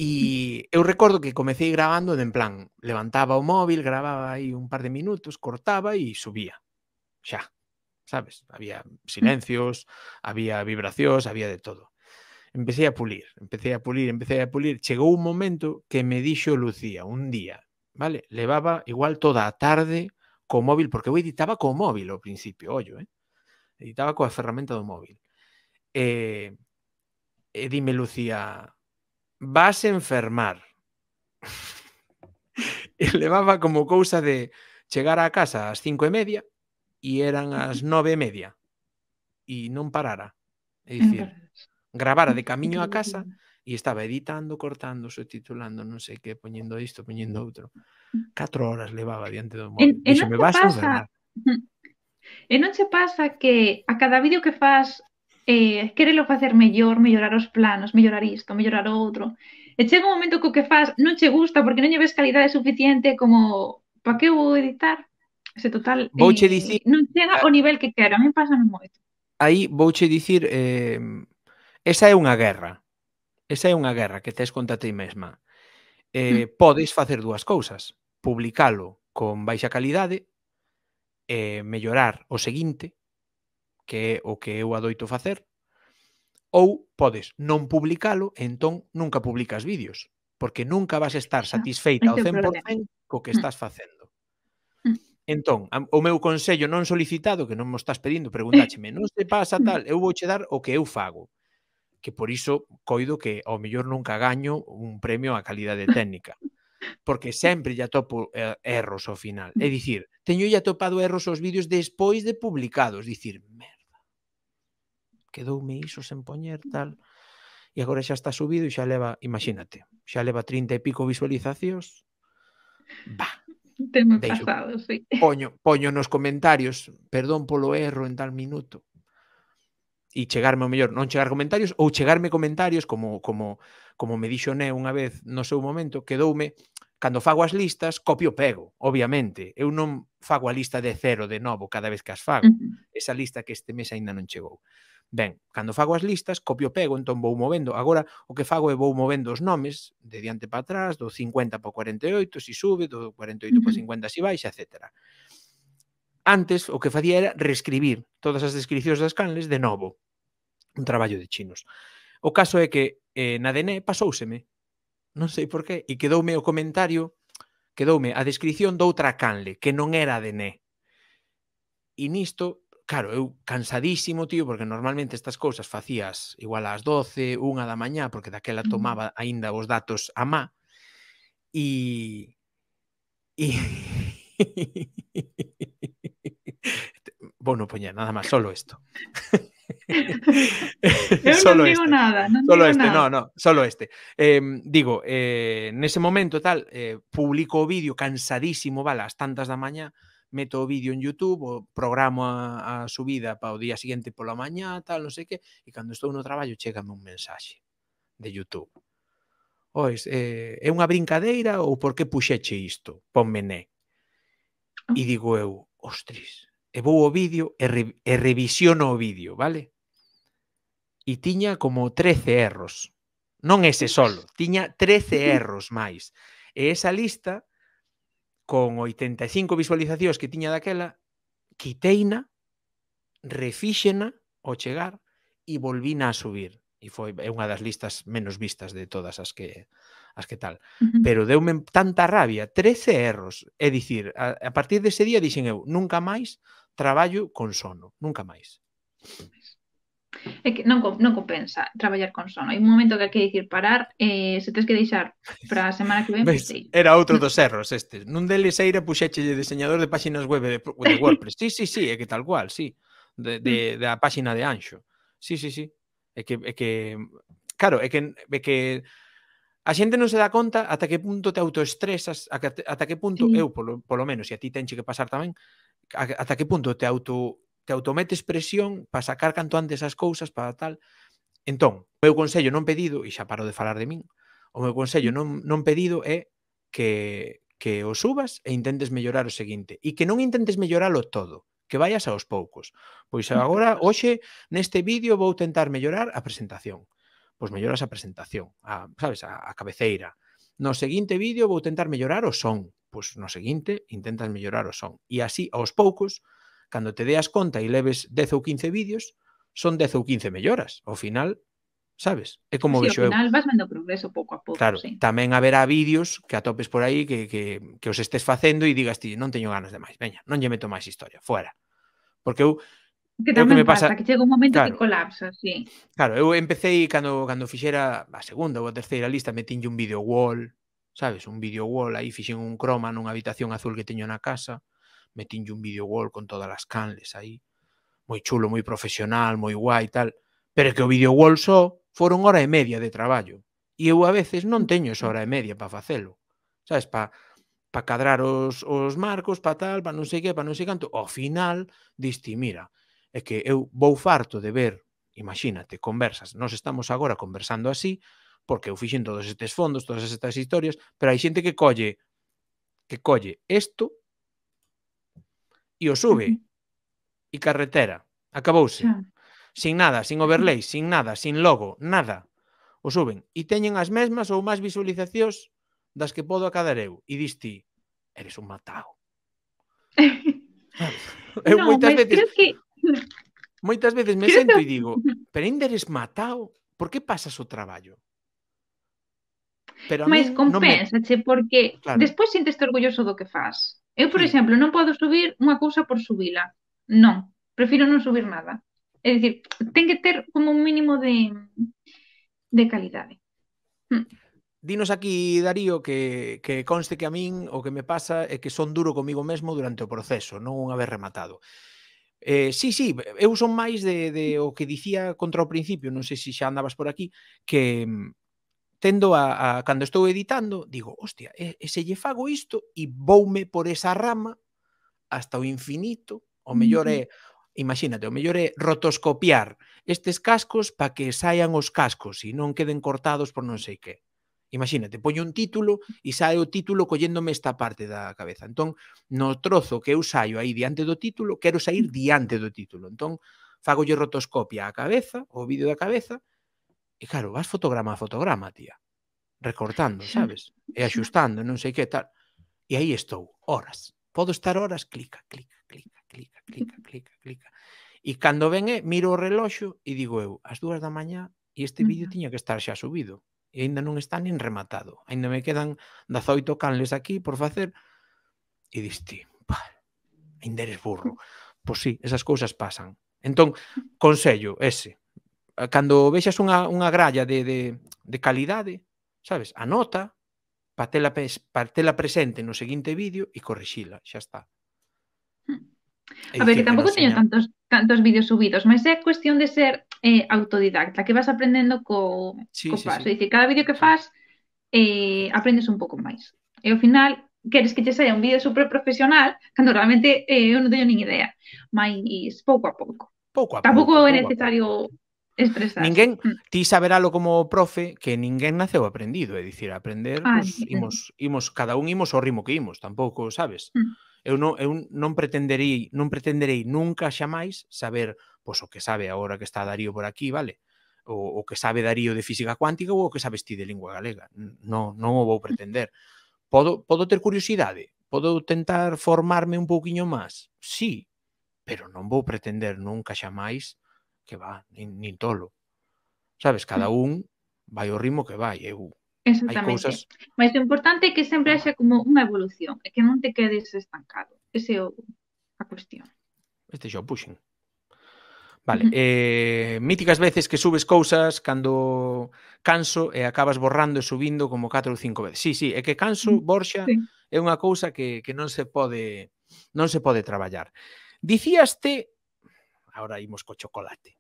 E eu recordo que comecei grabando en plan, levantaba o móvil, gravaba aí un par de minutos, cortaba e subía. Xa, sabes? Había mm. silencios, había vibracións, había de todo. Empecé a pulir, empecé a pulir, empecé a pulir. Chegou un momento que me dixo Lucía un día, vale? Levaba igual toda a tarde co móvil, porque eu editaba co móvil ao principio, ollo, eh? Editaba coa ferramenta do móvil. E, eh, e eh, dime Lucía, vas enfermar. e <laughs> levaba como cousa de chegar á casa ás cinco e media e eran as nove e media e non parara. É dicir, gravara de <laughs> camiño a casa e estaba editando, cortando, subtitulando, non sei que, poñendo isto, poñendo outro. Catro horas levaba diante do móvil. E, e non me vas pasa... E non se pasa que a cada vídeo que fas eh, querelo facer mellor, mellorar os planos, mellorar isto, mellorar o outro. E chega un momento co que faz non che gusta porque non lle ves calidade suficiente como para que vou editar? Ese total eh, dicir non chega ao nivel que quero, a mí pásame moito. Aí vouche dicir eh, esa é unha guerra. Esa é unha guerra que tes contra ti mesma. Eh, mm. podes facer dúas cousas, publicalo con baixa calidade e eh, mellorar o seguinte que é o que eu adoito facer, ou podes non publicalo entón nunca publicas vídeos, porque nunca vas estar ah, satisfeita ao 100% co que mm. estás facendo. Mm. Entón, o meu consello non solicitado, que non me estás pedindo, preguntácheme, non se pasa mm. tal, eu vou che dar o que eu fago que por iso coido que ao mellor nunca gaño un premio á calidade <laughs> técnica porque sempre lle atopo eh, erros ao final. É dicir, teño lle atopado erros aos vídeos despois de publicados, dicir, quedoume iso sen poñer, tal. E agora xa está subido e xa leva, imagínate, xa leva 30 e pico visualizacións. Ba. Temos Deixo. pasado, sí. Poño, poño nos comentarios, perdón polo erro en tal minuto. E chegarme ao mellor, non chegar comentarios ou chegarme comentarios como como como me dixo Né unha vez no seu momento, quedoume cando fago as listas, copio pego, obviamente. Eu non fago a lista de cero de novo cada vez que as fago. Uh -huh. Esa lista que este mes aínda non chegou. Ben, cando fago as listas, copio pego, entón vou movendo. Agora, o que fago é vou movendo os nomes de diante para atrás, do 50 para 48, si sube, do 48 uh -huh. para 50 si baixa, etc. Antes, o que facía era reescribir todas as descripcións das canles de novo. Un traballo de chinos. O caso é que eh, na DNE pasouseme, non sei por qué, e quedoume o comentario, quedoume a descripción doutra canle, que non era a DNE. E nisto claro, eu cansadísimo, tío, porque normalmente estas cousas facías igual ás 12, unha da mañá, porque daquela tomaba aínda os datos a má, e... e... <laughs> Bueno, <laughs> non nada máis, solo isto. Eu solo non digo este. nada, non solo digo este, nada. no, no, solo este. Eh, digo, eh, nese momento tal, eh, publico o vídeo cansadísimo, vale, as tantas da mañá, meto o vídeo en YouTube, o programo a, a subida para o día siguiente pola mañá, tal, non sei que, e cando estou no traballo chegame un mensaxe de YouTube. Ois, eh, é unha brincadeira ou por que puxeche isto? Ponme né. Ah. E digo eu, ostris, e vou o vídeo e, re, e revisiono o vídeo, vale? E tiña como 13 erros. Non ese solo, tiña 13 <laughs> erros máis. E esa lista con 85 visualizacións que tiña daquela, quiteina, refíxena ao chegar e volvína a subir. E foi é unha das listas menos vistas de todas as que as que tal. Uh -huh. Pero deu tanta rabia, 13 erros. É dicir, a, a partir dese día dixen eu, nunca máis traballo con sono, nunca máis. É que non, non compensa traballar con sono. Hai un momento que hai que dicir parar, eh, se tens que deixar para a semana que vem, Ves, pues, Era outro dos erros este. Nun deles puxeche puxéchelle diseñador de páxinas web de, de WordPress. Sí, sí, sí, é que tal cual, sí. De, de, mm. da páxina de Anxo. Sí, sí, sí. É que, é que claro, é que, é que a xente non se dá conta ata que punto te autoestresas, ata que punto sí. eu, polo, polo menos, e a ti tenche que pasar tamén, ata que punto te auto te autometes presión para sacar canto antes as cousas, para tal. Entón, o meu consello non pedido, e xa paro de falar de min, o meu consello non, non pedido é que, que o subas e intentes mellorar o seguinte. E que non intentes mellorarlo todo, que vayas aos poucos. Pois agora, hoxe, neste vídeo vou tentar mellorar a presentación. Pois melloras a presentación, a, sabes, a, a cabeceira. No seguinte vídeo vou tentar mellorar o son. Pois no seguinte intentas mellorar o son. E así, aos poucos, cando te deas conta e leves 10 ou 15 vídeos, son 10 ou 15 melloras. Ao final, sabes? É como sí, vexo eu. Ao final eu. vas vendo progreso pouco a pouco, claro, sí. Tamén haberá vídeos que atopes por aí que, que, que os estés facendo e digas ti, non teño ganas de máis, veña, non lle meto máis historia, fuera. Porque eu Que tamén que me pasa, pasa que chega un momento claro, que colapsa, sí. Claro, eu empecé cando, cando fixera a segunda ou a terceira lista metinlle un video wall, sabes, un video wall, aí fixen un croma nunha habitación azul que teño na casa, metinlle un videogol con todas as canles aí, moi chulo, moi profesional, moi guai e tal, pero que o videogol só foron hora e media de traballo. E eu a veces non teño esa hora e media para facelo. Sabes, pa pa cadrar os, os marcos, pa tal, pa non sei que, pa non sei canto. Ao final, diste, mira, é que eu vou farto de ver, imagínate, conversas. Nos estamos agora conversando así, porque eu fixen todos estes fondos, todas estas historias, pero hai xente que colle que colle isto e o sube. E carretera. Acabouse. Sin nada, sin overlay, sin nada, sin logo, nada. O suben. E teñen as mesmas ou máis visualizacións das que podo acadar eu. E dis ti, eres un matao. <laughs> eu no, moitas veces... que... <laughs> Moitas veces me creo sento que... e digo, pero ainda eres matao? Por que pasas o traballo? Pero a mas compensache no me... porque claro. despois sintes orgulloso do que faz. Eu, por exemplo, non podo subir unha cousa por subila. Non, prefiro non subir nada. É dicir, ten que ter como un mínimo de, de calidade. Hm. Dinos aquí, Darío, que, que conste que a min o que me pasa é que son duro comigo mesmo durante o proceso, non unha vez rematado. Eh, sí, sí, eu son máis de, de o que dicía contra o principio, non sei se xa andabas por aquí, que mm, tendo a, a cando estou editando, digo, hostia, e, e se lle fago isto e voume por esa rama hasta o infinito, o mellor é, imagínate, o mellor é rotoscopiar estes cascos para que saian os cascos e non queden cortados por non sei que. Imagínate, poño un título e sae o título colléndome esta parte da cabeza. Entón, no trozo que eu saio aí diante do título, quero sair diante do título. Entón, fago rotoscopia á cabeza, o vídeo da cabeza, E claro, vas fotograma a fotograma, tía. Recortando, sabes? E axustando, non sei que tal. E aí estou, horas. Podo estar horas, clica, clica, clica, clica, clica, clica, clica. E cando ven, miro o reloxo e digo eu, as dúas da mañá, e este vídeo tiña que estar xa subido. E aínda non está nin rematado. Aínda me quedan 18 canles aquí por facer. E diste, pá, ainda eres burro. <laughs> Pois sí, esas cousas pasan. Entón, consello ese, Eh, cando vexas unha, unha gralla de, de, de calidade, sabes, anota, patela, patela presente no seguinte vídeo e corrixila, xa está. Hmm. a ver, que tampouco teño tantos tantos vídeos subidos, mas é cuestión de ser eh, autodidacta, que vas aprendendo co, sí, co sí, paso. Sí. Dice, cada vídeo que faz eh, aprendes un pouco máis. E ao final queres que che saia un vídeo super profesional cando realmente eh, eu non teño nin idea, mas pouco a pouco. Pouco a pouco. Tampouco é necesario pouco Estresar. Ninguén, mm. ti saberalo como profe que ninguén naceu aprendido, é dicir, aprender ah, pues, imos, imos, cada un imos ao ritmo que imos, tampouco, sabes? Mm. Eu non, eu non pretenderei, non pretenderei nunca xamais saber pois, o que sabe agora que está Darío por aquí, vale? O, o que sabe Darío de física cuántica ou o que sabes ti de lingua galega. Non, non o vou mm. pretender. Podo, podo ter curiosidade? Podo tentar formarme un pouquiño máis? Sí, pero non vou pretender nunca xamais máis que va, nin, nin tolo. Sabes, cada mm. un vai o ritmo que vai, eu. Exactamente. cousas... Mas o importante é que sempre ah. haxa como unha evolución, é que non te quedes estancado. Ese é a cuestión. Este xa o puxen. Vale, uh -huh. eh, míticas veces que subes cousas cando canso e acabas borrando e subindo como 4 ou 5 veces. Sí, sí, é que canso, mm, borxa, sí. é unha cousa que, que non se pode non se pode traballar. Dicíaste ahora imos co chocolate.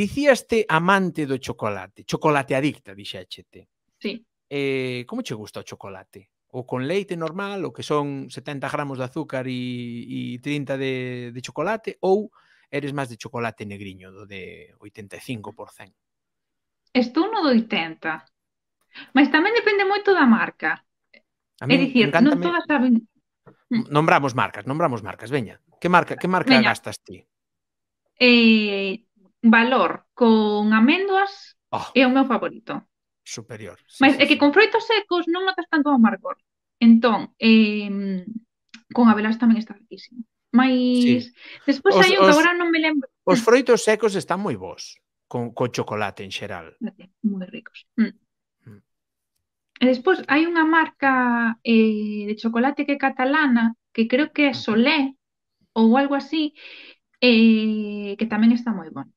Dicíaste amante do chocolate, chocolate adicta, dixéchete. Sí. Eh, como che gusta o chocolate? O con leite normal, o que son 70 gramos de azúcar e, e 30 de, de chocolate, ou eres máis de chocolate negriño, do de 85%? Estou no do 80. Mas tamén depende moito da marca. A mí, é dicir, non todas saben... Nombramos marcas, nombramos marcas, veña. Que marca, que marca veña. gastas ti? eh, valor con amêndoas oh, é o meu favorito. Superior. Sí, Mas sí, é que con froitos secos non notas tanto o amargor. Entón, eh, con abelas tamén está riquísimo. Mais sí. despois hai un que agora non me lembro. Os froitos secos están moi bons con co chocolate en xeral. Moi ricos. Mm. mm. E despois hai unha marca eh, de chocolate que é catalana, que creo que é Solé ou algo así, eh, que tamén está moi bon.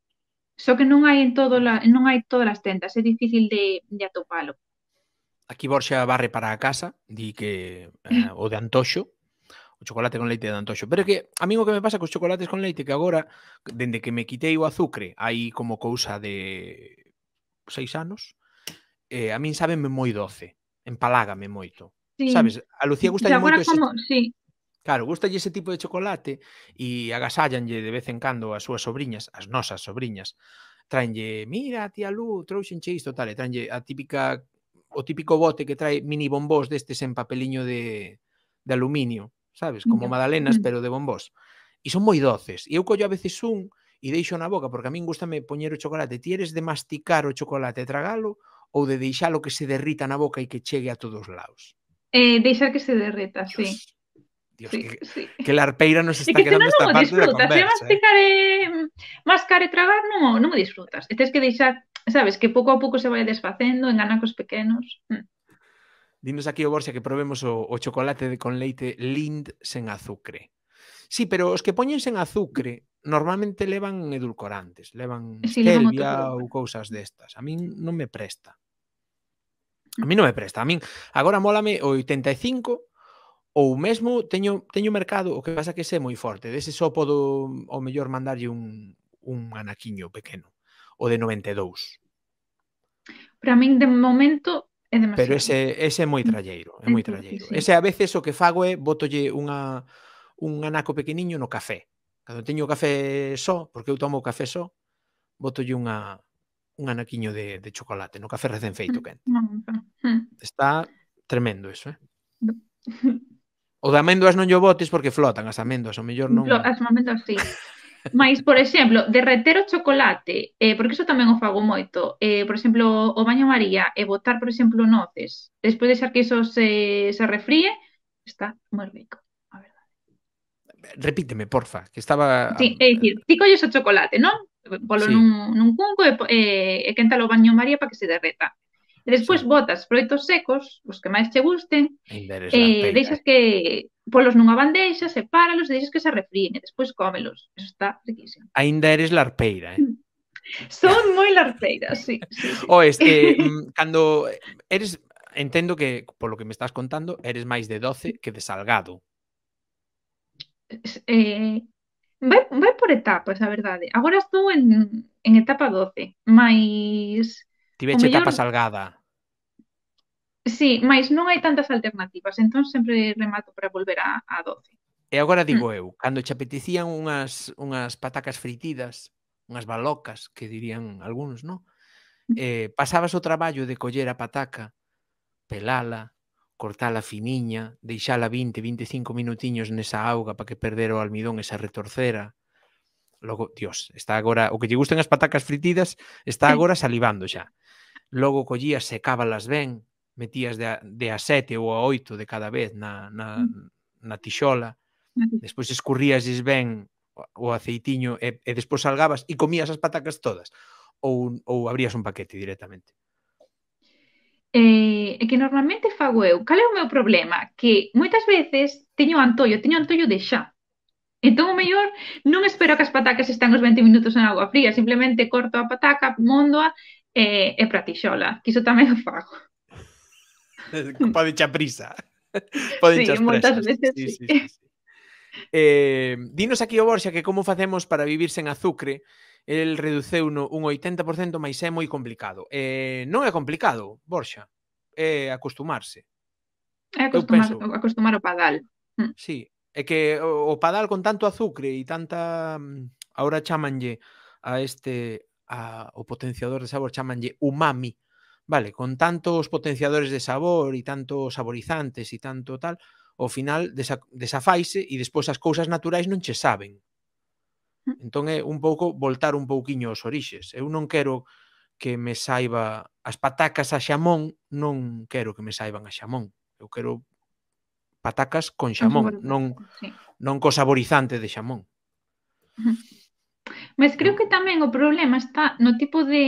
Só que non hai en todo la, non hai todas as tendas, é difícil de, de atopalo. Aquí Borxa barre para a casa, di que eh, o de Antoxo, o chocolate con leite de Antoxo. Pero que a mí o que me pasa cos chocolates con leite que agora, dende que me quitei o azucre, hai como cousa de seis anos, eh, a min sabe moi doce, empalágame moito. Sí. Sabes, a Lucía gusta moito... Como, ese... sí, Claro, gustalle ese tipo de chocolate e agasállanlle de vez en cando as súas sobrinhas, as nosas sobrinhas, traenlle, mira, tía Lu, trouxenche isto, tal, e traenlle a típica, o típico bote que trae mini bombós destes en papeliño de, de aluminio, sabes, como madalenas, mm. pero de bombós. E son moi doces. E eu collo a veces un e deixo na boca, porque a min gustame poñer o chocolate. Ti eres de masticar o chocolate e tragalo ou de deixalo que se derrita na boca e que chegue a todos os lados? Eh, deixar que se derreta, Dios. sí. Dios, sí, que, sí. que arpeira nos está que quedando esta parte disfrutas, la ¿eh? conversa. Eh? Care, más e tragar, non, non me disfrutas. E tens que deixar, sabes, que pouco a pouco se vai desfacendo en anacos pequenos. Mm. Dinos aquí o Borxa que probemos o, o chocolate de con leite Lind sen azucre. Sí, pero os que poñen sen azucre normalmente levan edulcorantes, levan sí, stevia ou cousas destas. A min non me presta. A mí non me presta. A min agora mólame o 85 Ou mesmo teño, teño mercado, o que pasa que é moi forte, dese só podo o mellor mandarlle un, un anaquiño pequeno, o de 92. Para min, de momento, é demasiado. Pero ese, ese é moi mm, tralleiro, é moi tralleiro. Sí, sí. Ese a veces o que fago é botolle unha, un anaco pequeniño no café. Cando teño café só, porque eu tomo o café só, botolle unha, un anaquiño de, de chocolate no café recén feito mm, quente. Hmm. Está tremendo eso, eh? <laughs> O de amendoas non lle botes porque flotan as amendoas, o mellor non. As amendoas, sí. Mais, por exemplo, derreter o chocolate, eh, porque iso tamén o fago moito, eh, por exemplo, o baño maría e botar, por exemplo, noces, despois de xar que iso se, se refríe, está moi rico, a verdade. Repíteme, porfa, que estaba... Sí, é dicir, ti colles o chocolate, non? Polo sí. nun, nun cunco e, e, e quenta o baño maría para que se derreta. E despois botas froitos secos, os que máis te gusten, e deixas que polos nunha bandeixa, sepáralos e deixas que se refríen e despois cómelos. Eso está riquísimo. Ainda eres larpeira, eh? <laughs> Son moi larpeiras, sí. sí, sí. O oh, este, <laughs> mm, cando eres entendo que, polo que me estás contando, eres máis de doce que de salgado. Eh, vai, vai por etapas, a verdade. Agora estou en, en etapa 12, máis Tiveche mellor... tapa salgada. Sí, mais non hai tantas alternativas, entón sempre remato para volver a, a 12. E agora mm. digo mm. eu, cando che apetecían unhas, unhas patacas fritidas, unhas balocas, que dirían algúns, non? Mm. Eh, pasabas o traballo de coller a pataca, pelala, cortala finiña, deixala 20, 25 minutiños nesa auga para que perder o almidón e se retorcera. Logo, dios, está agora, o que lle gusten as patacas fritidas, está agora salivando xa logo collías, secábalas ben, metías de a, de a sete ou a oito de cada vez na, na, mm. na tixola, despois escurrías ben o aceitiño e, e despois salgabas e comías as patacas todas ou, ou abrías un paquete directamente? Eh, que normalmente fago eu. Cal é o meu problema? Que moitas veces teño antollo, teño antollo de xa. Entón, o mellor, non espero que as patacas estén os 20 minutos en agua fría, simplemente corto a pataca, mondoa e, eh, e pratixola, que iso tamén o fago. <laughs> Pode echar prisa. <laughs> Pode sí, moitas veces sí, sí. sí, sí. Eh, dinos aquí o Borxa que como facemos para vivir sen azucre el reduceu no un 80% máis é moi complicado eh, non é complicado, Borxa é acostumarse é acostumar, penso, acostumar o padal mm. sí, é que o, o padal con tanto azucre e tanta mm, ahora chamanlle a este a, o potenciador de sabor chamanlle umami, vale, con tantos potenciadores de sabor e tantos saborizantes e tanto tal, ao final desa, desafaise e despois as cousas naturais non che saben. Mm. Entón é un pouco voltar un pouquiño os orixes. Eu non quero que me saiba as patacas a xamón, non quero que me saiban a xamón. Eu quero patacas con xamón, non non co saborizante de xamón. Uh -huh. Mas creo mm. que tamén o problema está no tipo de,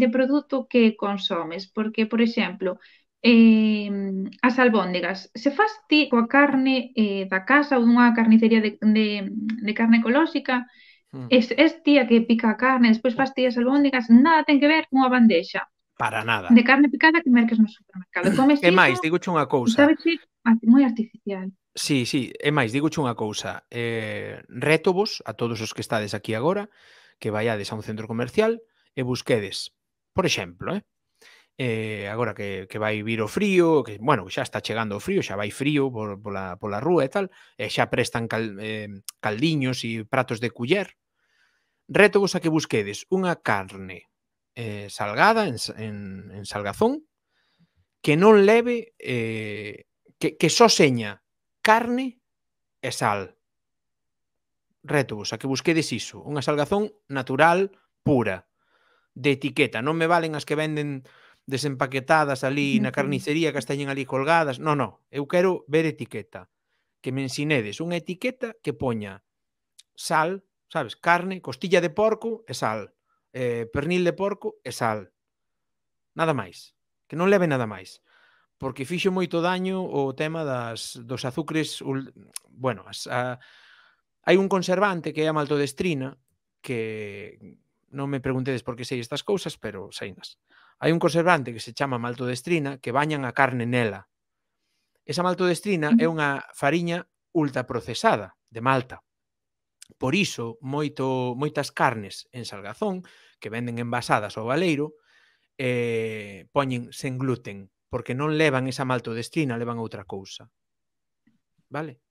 de produto que consomes, porque, por exemplo, eh, as albóndegas. Se faz ti coa carne eh, da casa ou dunha carnicería de, de, de carne ecolóxica, mm. es, es tía que pica a carne, despois faz ti as albóndegas, nada ten que ver cunha bandeixa. Para nada. De carne picada que merques no supermercado. Comes é máis, digo unha cousa. Sabe moi artificial. Sí, sí, é máis, digo unha cousa. Eh, retobos a todos os que estades aquí agora, que vaiades a un centro comercial e busquedes, por exemplo, eh, eh, agora que, que vai vir o frío, que, bueno, xa está chegando o frío, xa vai frío por, pola, pola rúa e tal, e xa prestan cal, eh, caldiños e pratos de culler. vos a que busquedes unha carne eh, Salgada, en, en, en Salgazón, que non leve, eh, que, que só seña carne e sal. vos a que busquedes iso, unha salgazón natural, pura, de etiqueta. Non me valen as que venden desempaquetadas ali na carnicería que esteñen ali colgadas. Non, non, eu quero ver etiqueta. Que me ensinedes unha etiqueta que poña sal, sabes, carne, costilla de porco e sal eh, pernil de porco e sal. Nada máis. Que non leve nada máis. Porque fixo moito daño o tema das, dos azucres... Bueno, as, a, hai un conservante que é a maltodestrina que non me preguntedes por que sei estas cousas, pero seinas. Hai un conservante que se chama maltodestrina que bañan a carne nela. Esa maltodestrina é unha fariña ultraprocesada de malta. Por iso, moito, moitas carnes en Salgazón, que venden envasadas ao valeiro eh, poñen sen gluten, porque non levan esa maltodextrina, levan outra cousa. Vale?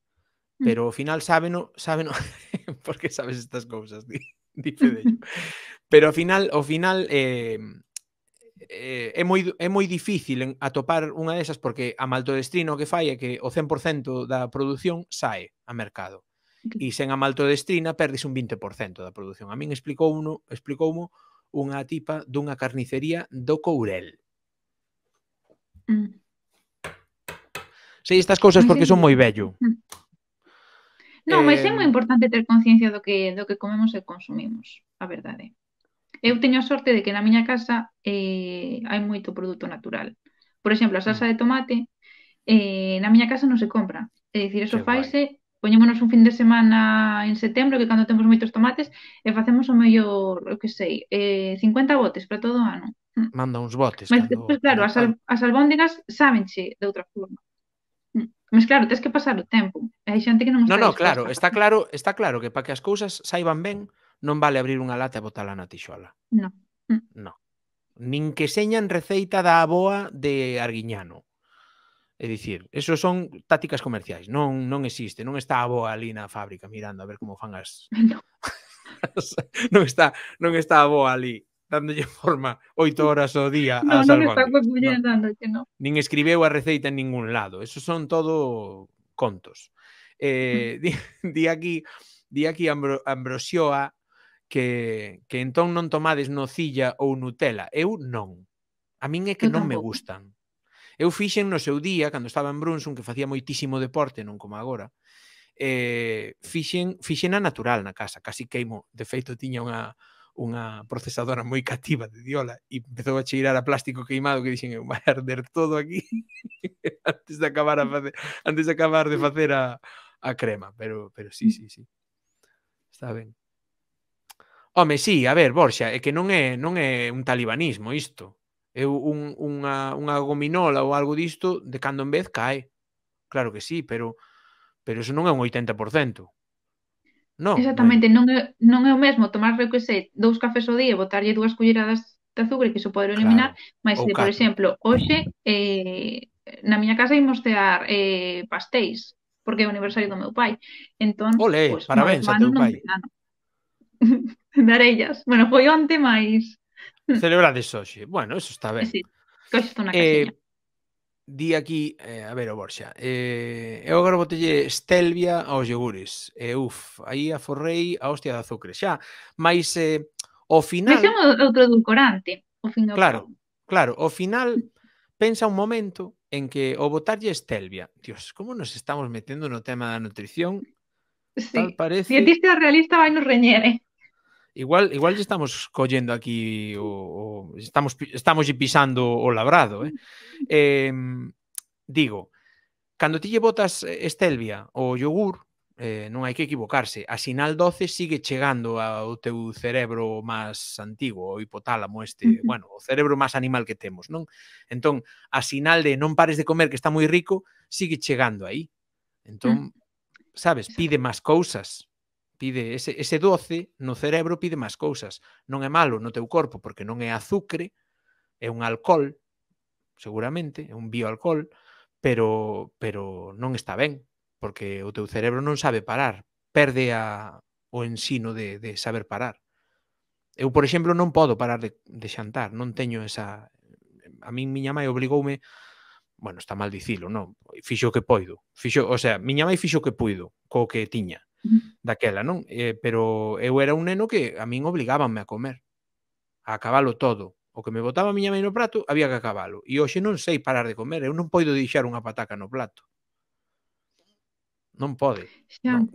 Mm. Pero ao final sábeno, sábeno, <laughs> porque sabes estas cousas, <laughs> dice de ello. <laughs> Pero ao final, ao final eh, eh, é moi é moi difícil atopar unha desas porque a maltodextrina o que fai é que o 100% da produción sae a mercado e sen a maltodestrina perdes un 20% da produción. A min explicou uno, explicou uno unha tipa dunha carnicería do Courel. Mm. Sei estas cousas porque son moi bello. Mm. Non, mas é moi eh, importante ter conciencia do que do que comemos e consumimos, a verdade. Eu teño a sorte de que na miña casa eh, hai moito produto natural. Por exemplo, a salsa mm. de tomate eh, na miña casa non se compra. É dicir, eso faise poñémonos un fin de semana en setembro, que cando temos moitos tomates, e facemos o mellor, o que sei, eh, 50 botes para todo o ano. Mm. Manda uns botes. Mas, cando... pues, claro, as, al, as albóndigas sábenche de outra forma. Mm. Mas claro, tens que pasar o tempo. Hai xente que non está No, no, claro, está claro, está claro que para que as cousas saiban ben, non vale abrir unha lata e botala na tixola. No. Mm. No. Nin que señan receita da aboa de Arguiñano. É dicir, eso son tácticas comerciais, non non existe, non está a boa ali na fábrica mirando a ver como fan as <laughs> no. <laughs> non está non está a boa ali dándolle <laughs> forma oito horas ao día no, non salvar. Non, dando que no. Nin escribeu a receita en ningún lado. Eso son todo contos. Mm. Eh, di, di aquí di aquí Ambro, Ambrosioa que, que entón non tomades nocilla ou Nutella. Eu non. A min é que non me gustan. Eu fixen no seu día, cando estaba en Brunson, que facía moitísimo deporte, non como agora, eh, fixen, fixen a natural na casa, casi queimo. De feito, tiña unha, unha procesadora moi cativa de diola e empezou a cheirar a plástico queimado que dixen, eu vai arder todo aquí <laughs> antes de acabar a facer, antes de acabar de facer a, a crema, pero pero sí, sí, sí. Está ben. Home, sí, a ver, Borxa, é que non é non é un talibanismo isto eu un, unha, unha gominola ou algo disto, de cando en vez cae. Claro que sí, pero pero eso non é un 80%. Non. Exactamente, non é, non é o mesmo tomar, eu que sei, dous cafés ao día e botarlle dúas culleradas de azúcar que iso poder eliminar, claro. mas se, eh, por exemplo, hoxe eh, na miña casa imos tear eh, pastéis, porque é o aniversario do meu pai. Entón, Olé, pues, pois, parabéns a teu pai. <laughs> Darellas. Bueno, foi onte, máis Mm. Celebrades hoxe. Bueno, eso está ben. Sí, sí. unha eh, di aquí, eh, a ver o Borxa, eh, eu agora botelle estelvia aos yogures. eh, uf, aí aforrei a hostia de azucre. Xa, mais eh, ao final... Mas é outro edulcorante. O fin claro, caso. claro. O final, pensa un momento en que o botarlle estelvia. Dios, como nos estamos metendo no tema da nutrición? Sí. Tal parece... Dietista realista vai nos reñere. Igual igual estamos collendo aquí o, o estamos estamos pisando o labrado, eh? eh digo, cando ti lle botas estelvia ou yogur, eh, non hai que equivocarse, a sinal 12 sigue chegando ao teu cerebro máis antigo, o hipotálamo este, bueno, o cerebro máis animal que temos, non? Entón, a sinal de non pares de comer que está moi rico, sigue chegando aí. Entón, mm. sabes, pide máis cousas pide ese, ese doce no cerebro pide máis cousas. Non é malo no teu corpo porque non é azucre, é un alcohol, seguramente, é un bioalcohol, pero, pero non está ben, porque o teu cerebro non sabe parar, perde a, o ensino de, de saber parar. Eu, por exemplo, non podo parar de, de xantar, non teño esa... A min miña mãe obrigoume bueno, está mal dicilo, non? Fixo o que poido. Fixo, o sea, miña mãe fixo o que puido, co que tiña daquela, non? Eh, pero eu era un neno que a min obligábanme a comer, a acabalo todo. O que me botaba a miña mãe no prato, había que acabalo. E hoxe non sei parar de comer, eu non poido deixar unha pataca no plato. Non pode. Xa. Non,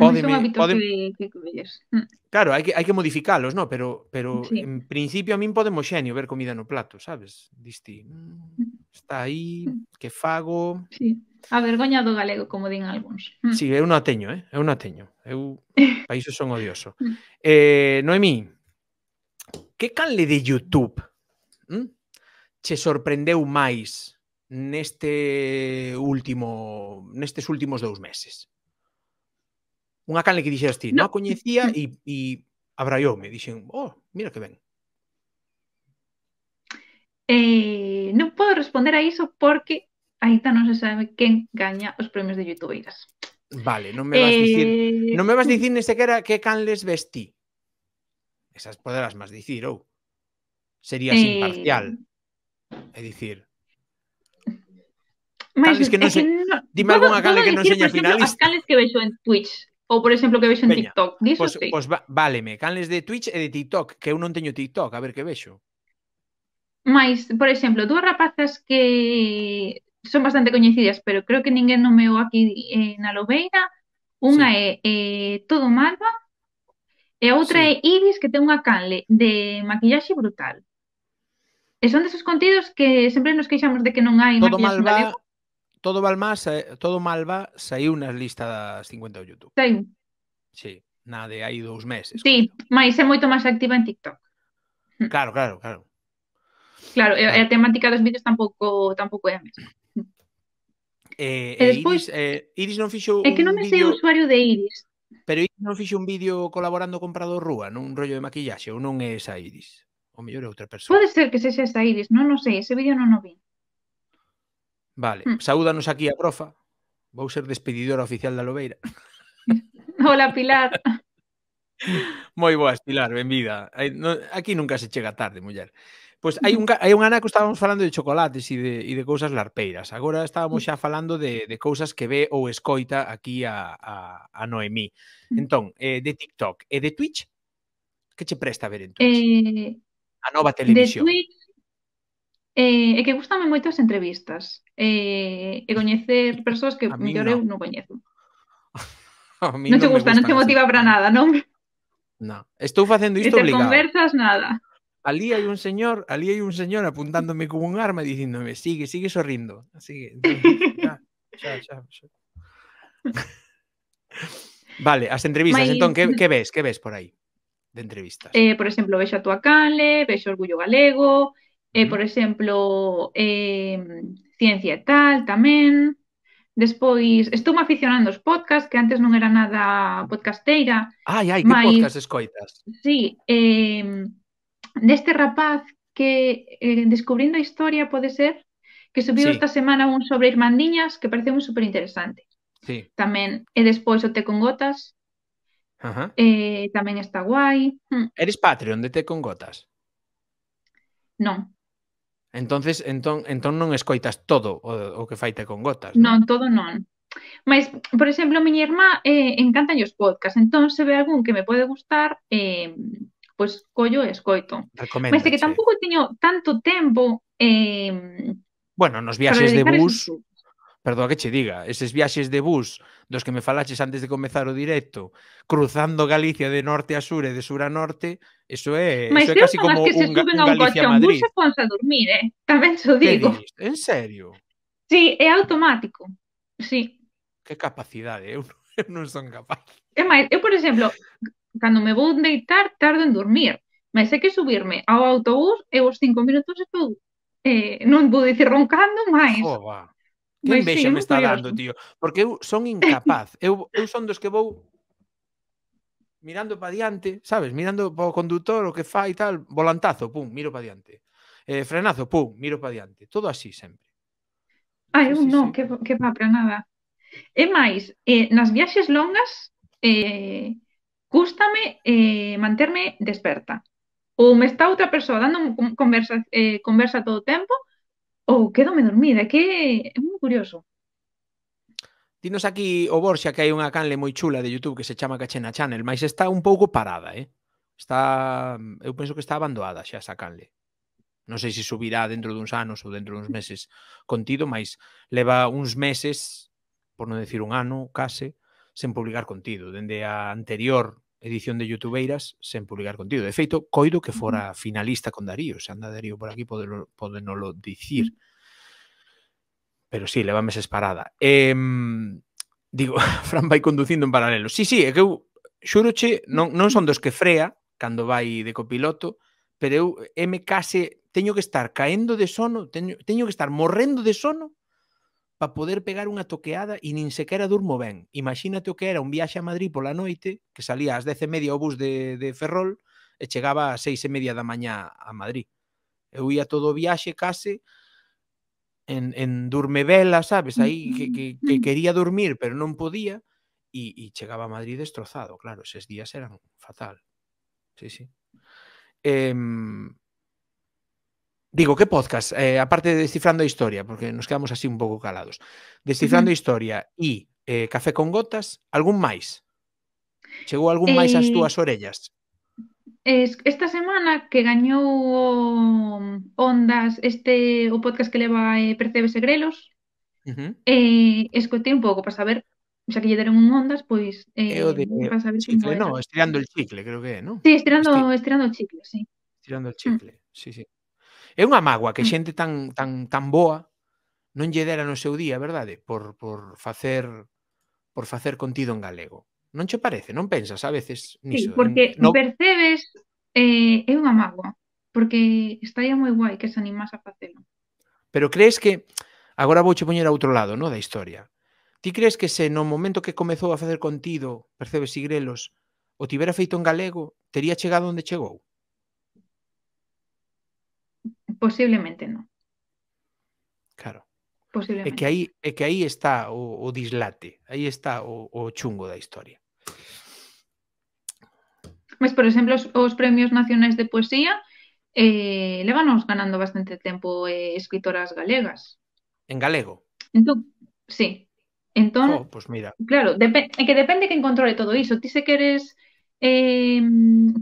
pode, me, pode... Que, que mm. Claro, hai que, hai que modificalos, no? pero, pero sí. en principio a min pode moxenio ver comida no plato, sabes? Diste, mm, mm. está aí, que fago... Sí. A vergoña do galego, como din algúns. Si, mm. sí, eu non a teño, eh? eu non a teño. Eu <laughs> para iso son odioso. Mm. Eh, Noemí, que canle de YouTube hm? che sorprendeu máis neste último nestes últimos dous meses? Unha canle que dixeras ti, non no a coñecía e, e abraioume, dixen, oh, mira que ben. Eh, non podo responder a iso porque Aita non se sabe quen gaña os premios de youtubeiras. Vale, non me vas eh... dicir, non me vas dicir nese que era que canles vestí. Esas poderás máis dicir, ou. Serías eh... imparcial. É dicir, <laughs> Mais, que non se... no, Dime algunha cale que non seña finalista. As cales que vexo en Twitch, ou por exemplo que vexo en Veña, TikTok. Dixo pois, sei. pois va, váleme, cales de Twitch e de TikTok, que eu non teño TikTok, a ver que vexo. Mais, por exemplo, dúas rapazas que son bastante coñecidas, pero creo que ninguén meo aquí eh, na Lobeira. Unha sí. é eh, Todo Malva e outra sí. é Iris, que ten unha canle de maquillaxe brutal. E son desos contidos que sempre nos queixamos de que non hai todo maquillaxe malva, galego. Todo Malva, todo Malva saiu nas listas 50 do YouTube. Saiu. Sí, na de hai dous meses. Sí, claro. mas é moito máis activa en TikTok. Claro, claro, claro. Claro, claro. E a temática dos vídeos tampouco tampouco é a mesma. Eh, e despois, Iris, eh, Iris non fixo É que non me sei o usuario de Iris. Pero Iris non fixo un vídeo colaborando con Prado Rúa nun rollo de maquillaxe ou non é esa Iris? Ou mellor é outra persoa. Pode ser que sexa esa Iris, non o sei, ese vídeo non o vi. Vale, hmm. saúdanos aquí a profa. Vou ser despedidora oficial da Lobeira. <laughs> Hola, Pilar. Moi boas, Pilar, benvida. Aquí nunca se chega tarde, muller pues hai un, hai un que estábamos falando de chocolates e de, e de cousas larpeiras. Agora estábamos mm. xa falando de, de cousas que ve ou escoita aquí a, a, a Noemí. Mm. Entón, eh, de TikTok e de Twitch, que che presta ver en Twitch? Eh, a nova televisión. De Twitch, eh, é que gustame moito as entrevistas. Eh, e coñecer <laughs> persoas que mellor no. eu non coñezo. <laughs> non, non te gusta, non te motiva para nada, non? Non, Estou facendo isto e te obligado. conversas nada. Alí hai un señor, alí hai un señor apuntándome con un arma e dicíndome, sigue, sigue sorrindo. Así que, xa, xa, xa. Vale, as entrevistas, Mais... entón, que, que ves, que ves por aí? de entrevistas? Eh, por exemplo, vexo a tua cale, vexo Orgullo Galego, eh, mm. por exemplo, eh, Ciencia e tal tamén. Despois, estou me aficionando aos podcasts, que antes non era nada podcasteira. Ai, ai, que mais... podcast escoitas? Sí, eh, deste rapaz que eh, descubrindo a historia pode ser que subiu sí. esta semana un sobre Irmandiñas que parece un super interesante. Sí. Tamén e despois o te con gotas. Ajá. Eh, tamén está guai. Hm. Eres Patreon de te con gotas? Non. Entonces, entón, entón non escoitas todo o, o que faite con gotas. Non, non todo non. Mas, por exemplo, a miña irmá eh, encantan os podcasts, entón se ve algún que me pode gustar, eh, pois collo e escoito. Mas que tampouco teño tanto tempo eh, Bueno, nos viaxes de bus, esos... perdoa que che diga, eses viaxes de bus dos que me falaches antes de comezar o directo, cruzando Galicia de norte a sur e de sur a norte, eso é, Mas eso é casi como que un, se suben a un coche a un bus e ponse a dormir, eh? Tamén xo digo. En serio? Sí, é automático. Sí. Que capacidade, eu, <laughs> eu non son capaz. É máis, eu, por exemplo, cando me vou deitar, tardo en dormir. Mas é que subirme ao autobús e os cinco minutos estou, eh, non vou dicir roncando, máis. Jova. Que envexa sí, me está dando, tío. Porque eu son incapaz. Eu, eu son dos que vou mirando para diante, sabes? Mirando para o conductor, o que fai e tal, volantazo, pum, miro para diante. Eh, frenazo, pum, miro para diante. Todo así sempre. Ah, eu sí, non, sí. que, que va para nada. E máis, eh, nas viaxes longas, eh, Cústame eh, manterme desperta. Ou me está outra persoa dando conversa, eh, conversa todo o tempo, ou quedome dormida. É que é moi curioso. Dinos aquí o Borxa que hai unha canle moi chula de YouTube que se chama Cachena Channel, mas está un pouco parada, eh? Está, eu penso que está abandoada xa esa canle. Non sei se subirá dentro duns anos ou dentro duns meses contido, mas leva uns meses, por non decir un ano, case, sen publicar contido, dende a anterior edición de Youtubeiras sen publicar contido. De feito, coido que fora finalista con Darío, se anda Darío por aquí podelo, lo dicir. Mm. Pero sí, leva meses parada. Eh, digo, <laughs> Fran vai conducindo en paralelo. Sí, sí, é que eu xuroche, non, non son dos que frea cando vai de copiloto, pero eu me case teño que estar caendo de sono, teño, teño que estar morrendo de sono para poder pegar unha toqueada e nin sequera durmo ben. Imagínate o que era un viaxe a Madrid pola noite, que salía ás 10 e media o bus de, de Ferrol e chegaba ás 6 e media da mañá a Madrid. Eu ia todo o viaxe case en, en durme vela, sabes? Aí que, que, que mm-hmm. quería dormir, pero non podía e, e chegaba a Madrid destrozado. Claro, eses días eran fatal. Sí, sí. Eh, Digo, ¿qué podcast? Eh, aparte de Descifrando a Historia, porque nos quedamos así un pouco calados. Descifrando uh -huh. Historia e eh, Café con Gotas, algún máis? Chegou algún eh... máis ás eh, túas orellas? Es, esta semana que gañou Ondas este o podcast que leva eh, Percebes e Grelos, uh -huh. eh, escotei un pouco para saber, xa que lle deron un Ondas, pois... Eh, de, para saber chicle, no, estirando el chicle, creo que é, non? Sí, estirando, Estir... estirando o chicle, sí. Estirando el mm. chicle, mm. sí, sí. É unha mágoa que mm. xente tan, tan, tan boa non lle dera no seu día, verdade? Por, por facer por facer contido en galego. Non che parece? Non pensas a veces niso? Sí, porque no... percebes eh, é unha mágoa, porque estaría moi guai que se animas a facelo. Pero crees que agora vouche poñer a outro lado, no, da historia. Ti crees que se no momento que comezou a facer contido, percebes Igrelos, o tibera feito en galego, tería chegado onde chegou? Posiblemente non. Claro. Posiblemente. É que aí, é que aí está o, o dislate, aí está o, o chungo da historia. Mas, pois, por exemplo, os, os premios nacionais de poesía eh, levanos ganando bastante tempo eh, escritoras galegas. En galego? Entón, sí. Entón, oh, pues mira. claro, depende que depende que controle todo iso. Ti se queres eh,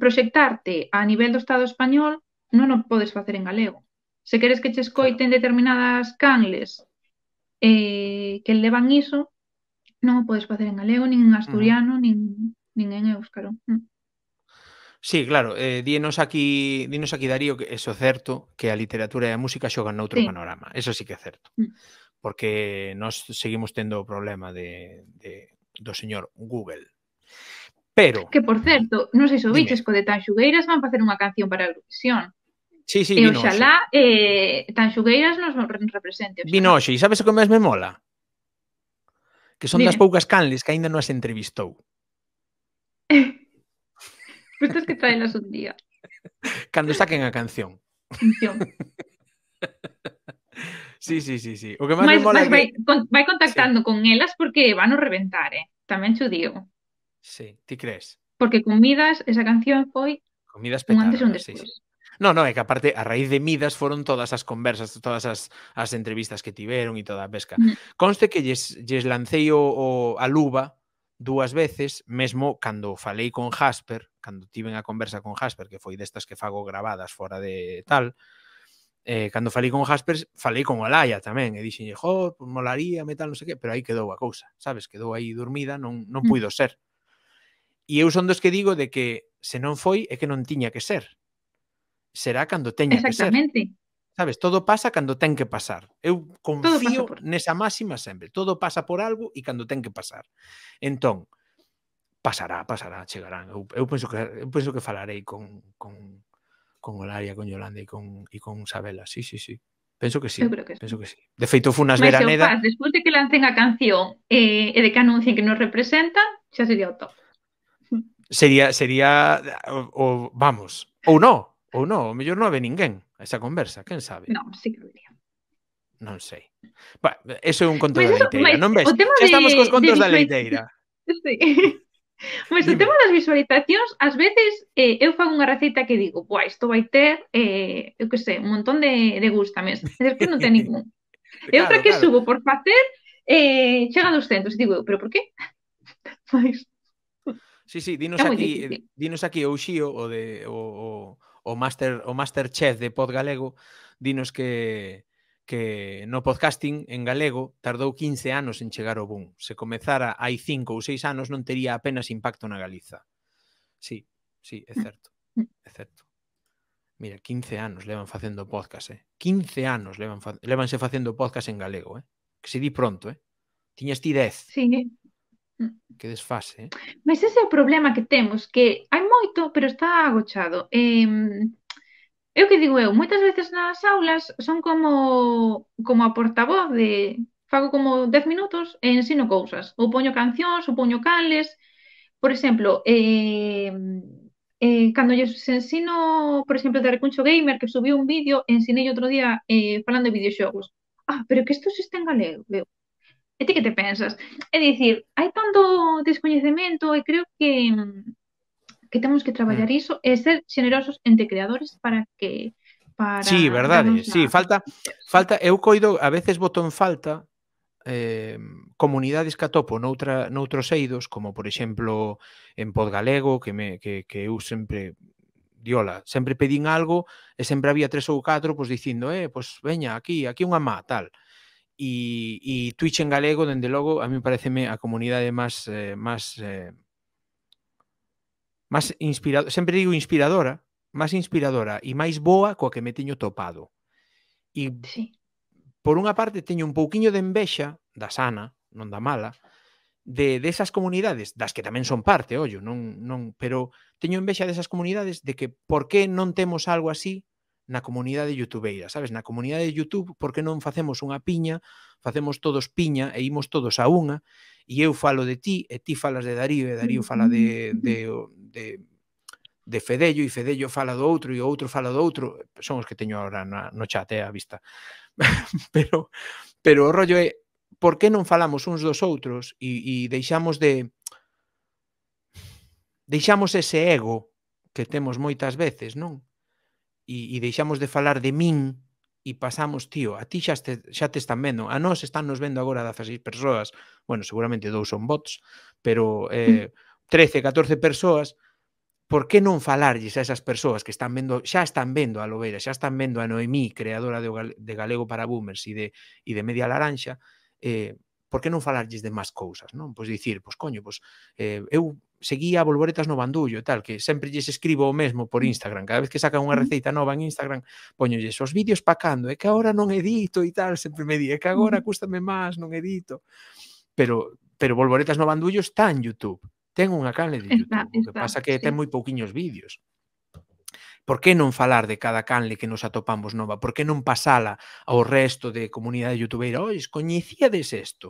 proxectarte a nivel do Estado español, non o podes facer en galego se queres que che escoiten determinadas canles eh, que levan iso, non o podes facer en galego, nin en asturiano, -huh. nin, nin en éuscaro. Mm. Sí, claro, eh, dinos aquí, dinos aquí Darío que eso certo que a literatura e a música xogan noutro sí. panorama, eso sí que é certo. Mm. Porque nós seguimos tendo o problema de, de do señor Google. Pero Que por certo, non sei se o viches co de Tan Xugueiras van facer unha canción para a Eurovisión. Sí, sí, e oxalá eh, xugueiras nos represente. Oxalá. Vino hoxe, e sabes o que máis me mola? Que son Dime. das poucas canles que aínda non as entrevistou. <laughs> Pois Estas que traelas un día. <laughs> Cando saquen a canción. Canción. <laughs> Sí, sí, sí, sí. O que máis me mola mas é que... vai, con, vai contactando sí. con elas porque van a reventar, eh? Tamén xo digo. Sí, ti crees. Porque Comidas, esa canción foi Comidas petada, un antes e un despois. Sí, sí. No, no, é que aparte a raíz de Midas foron todas as conversas, todas as, as entrevistas que tiveron e toda a pesca. Mm. Conste que lles, lles lancei o, o a luba dúas veces, mesmo cando falei con Jasper, cando tiven a conversa con Jasper, que foi destas que fago grabadas fora de tal, eh, cando falei con Jasper, falei con Olaya tamén, e dixen, jo, pues molaría, metal, non sei que, pero aí quedou a cousa, sabes, quedou aí dormida, non, non mm. puido ser. E eu son dos que digo de que se non foi, é que non tiña que ser será cando teña que ser. Exactamente. Sabes, todo pasa cando ten que pasar. Eu confío por... nesa máxima sempre. Todo pasa por algo e cando ten que pasar. Entón, pasará, pasará, chegarán. Eu, eu penso que eu penso que falarei con con con Olaria, con Yolanda e con e con Isabela. Sí, sí, sí. Penso que sí. Eu creo que penso sí. que sí. De feito, funas Mas veraneda. Mas, despois de que lancen a canción eh, e de que anuncien que nos representan, xa sería o top. Sería, sería, o, o vamos, ou non. Ou non, o mellor non ave ninguén esa conversa, quen sabe? Non, sí que habría. Non sei. Ba, eso é un conto pues da leiteira, non ves? Xa estamos de, cos contos da leiteira. <laughs> Sí. Pois pues o tema das visualizacións, ás veces eh, eu fago unha receita que digo, boa, isto vai ter, eh, eu que sei, un montón de, de gustames, pero que non ten ningún. <laughs> E claro, outra que claro. subo por facer, eh, chega a 200, e digo eu, pero por qué? <laughs> Pois... Pues... Sí, sí, dinos aquí, dinos aquí o xío o de o, o o Master o Masterchef de Pod Galego dinos que que no podcasting en galego tardou 15 anos en chegar ao boom. Se comezara hai 5 ou 6 anos non tería apenas impacto na Galiza. Sí, sí, é mm. certo. É certo. Mira, 15 anos levan facendo podcast, eh. 15 anos levan fa... levanse facendo podcast en galego, eh. Que se di pronto, eh. Tiñas ti 10. Sí. Mm. que desfase. Eh. Mas ese é o problema que temos, que hai moito, pero está agochado. Eh, eu que digo eu, moitas veces nas aulas son como como a portavoz de fago como 10 minutos e ensino cousas, ou poño cancións, ou poño cales. Por exemplo, eh, eh, cando eu ensino, por exemplo, de Recuncho Gamer, que subiu un vídeo, ensinei outro día eh, falando de videoxogos. Ah, pero que isto está en galego, E ti que te pensas? É dicir, hai tanto descoñecemento e creo que mm, que temos que traballar iso mm. e ser xenerosos entre creadores para que para Sí, verdade, eh, sí, falta falta eu coido, a veces boto en falta eh, comunidades que atopo noutra, noutros eidos, como por exemplo en Podgalego, que, me, que, que eu sempre diola, sempre pedín algo e sempre había tres ou catro pois dicindo, eh, pois veña, aquí, aquí unha má, tal e, e Twitch en galego, dende logo, a mí pareceme a comunidade máis eh, máis eh, máis inspiradora, sempre digo inspiradora, máis inspiradora e máis boa coa que me teño topado. E sí. por unha parte teño un pouquiño de envexa da sana, non da mala, de desas esas comunidades, das que tamén son parte, ollo, non, non, pero teño envexa desas comunidades de que por que non temos algo así na comunidade youtubeira, sabes? Na comunidade de YouTube, por que non facemos unha piña, facemos todos piña e imos todos a unha, e eu falo de ti, e ti falas de Darío, e Darío mm, fala de, mm, de, mm. de, de Fedello, e Fedello fala do outro, e o outro fala do outro, son os que teño agora na, no chat, eh, a vista. <laughs> pero, pero o rollo é, por que non falamos uns dos outros e, e deixamos de deixamos ese ego que temos moitas veces, non? e, e deixamos de falar de min e pasamos, tío, a ti xa te, xa te están vendo, a nós están nos vendo agora 16 persoas, bueno, seguramente dous son bots, pero eh, 13, hmm. 14 persoas, por que non falarlles a esas persoas que están vendo, xa están vendo a Lobeira, xa están vendo a Noemí, creadora de, de Galego para Boomers e de, e de Media Laranxa, eh, por que non falarlles de máis cousas, non? Pois dicir, pois coño, pois eh, eu seguía a Bolboretas no bandullo e tal, que sempre lles escribo o mesmo por mm. Instagram, cada vez que sacan unha mm. receita nova en Instagram, poñolles os vídeos pacando, é que agora non edito e tal, sempre me di, é que agora mm. cústame máis, non edito. Pero pero Bolboretas no bandullo está en YouTube, ten unha canle de YouTube, está, está, o que pasa que sí. ten moi pouquiños vídeos. Por que non falar de cada canle que nos atopamos nova? Por que non pasala ao resto de comunidade youtubeira? Ois, coñecíades isto?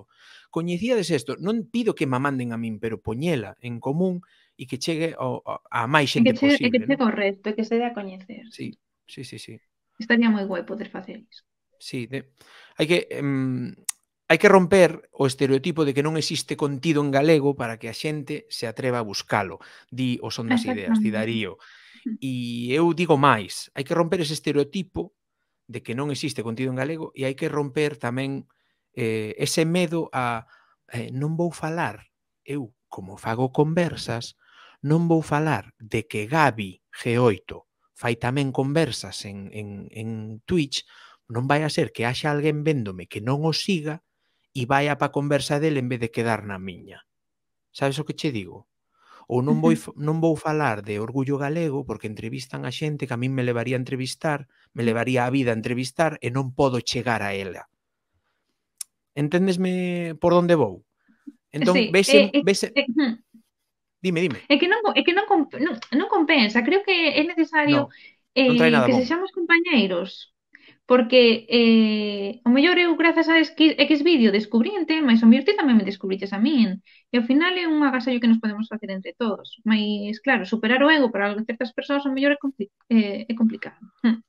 Coñecíades isto? Non pido que ma manden a min, pero poñela en común e que chegue ao, a, a máis xente que chegue, posible. E que chegue ao ¿no? resto, que se dé a coñecer. Sí, sí, sí. sí. Estaría moi guai poder facer iso. Sí, de... hai que... Um, hai que romper o estereotipo de que non existe contido en galego para que a xente se atreva a buscalo, di o son das ideas, di Darío. E eu digo máis, hai que romper ese estereotipo de que non existe contido en galego e hai que romper tamén eh, ese medo a eh, non vou falar, eu como fago conversas, non vou falar de que Gabi G8 fai tamén conversas en, en, en Twitch, non vai a ser que haxa alguén véndome que non o siga e vai a pa conversa dele en vez de quedar na miña. Sabes o que che digo? Ou non vou, non vou falar de orgullo galego porque entrevistan a xente que a min me levaría a entrevistar, me mm. levaría a vida a entrevistar e non podo chegar a ela. Enténdesme por onde vou? Entón, sí, vese, eh, eh vese... Eh, eh, dime, dime. É que non, é que non, non, non compensa, creo que é necesario no, eh, que sexamos compañeiros porque eh, o mellor eu grazas a X, X vídeo descubrinte, tema e son ti tamén me descubriches a min. E ao final é un agasallo que nos podemos facer entre todos. Mas, claro, superar o ego para certas persoas o mellor é, compli eh, é complicado. Hm.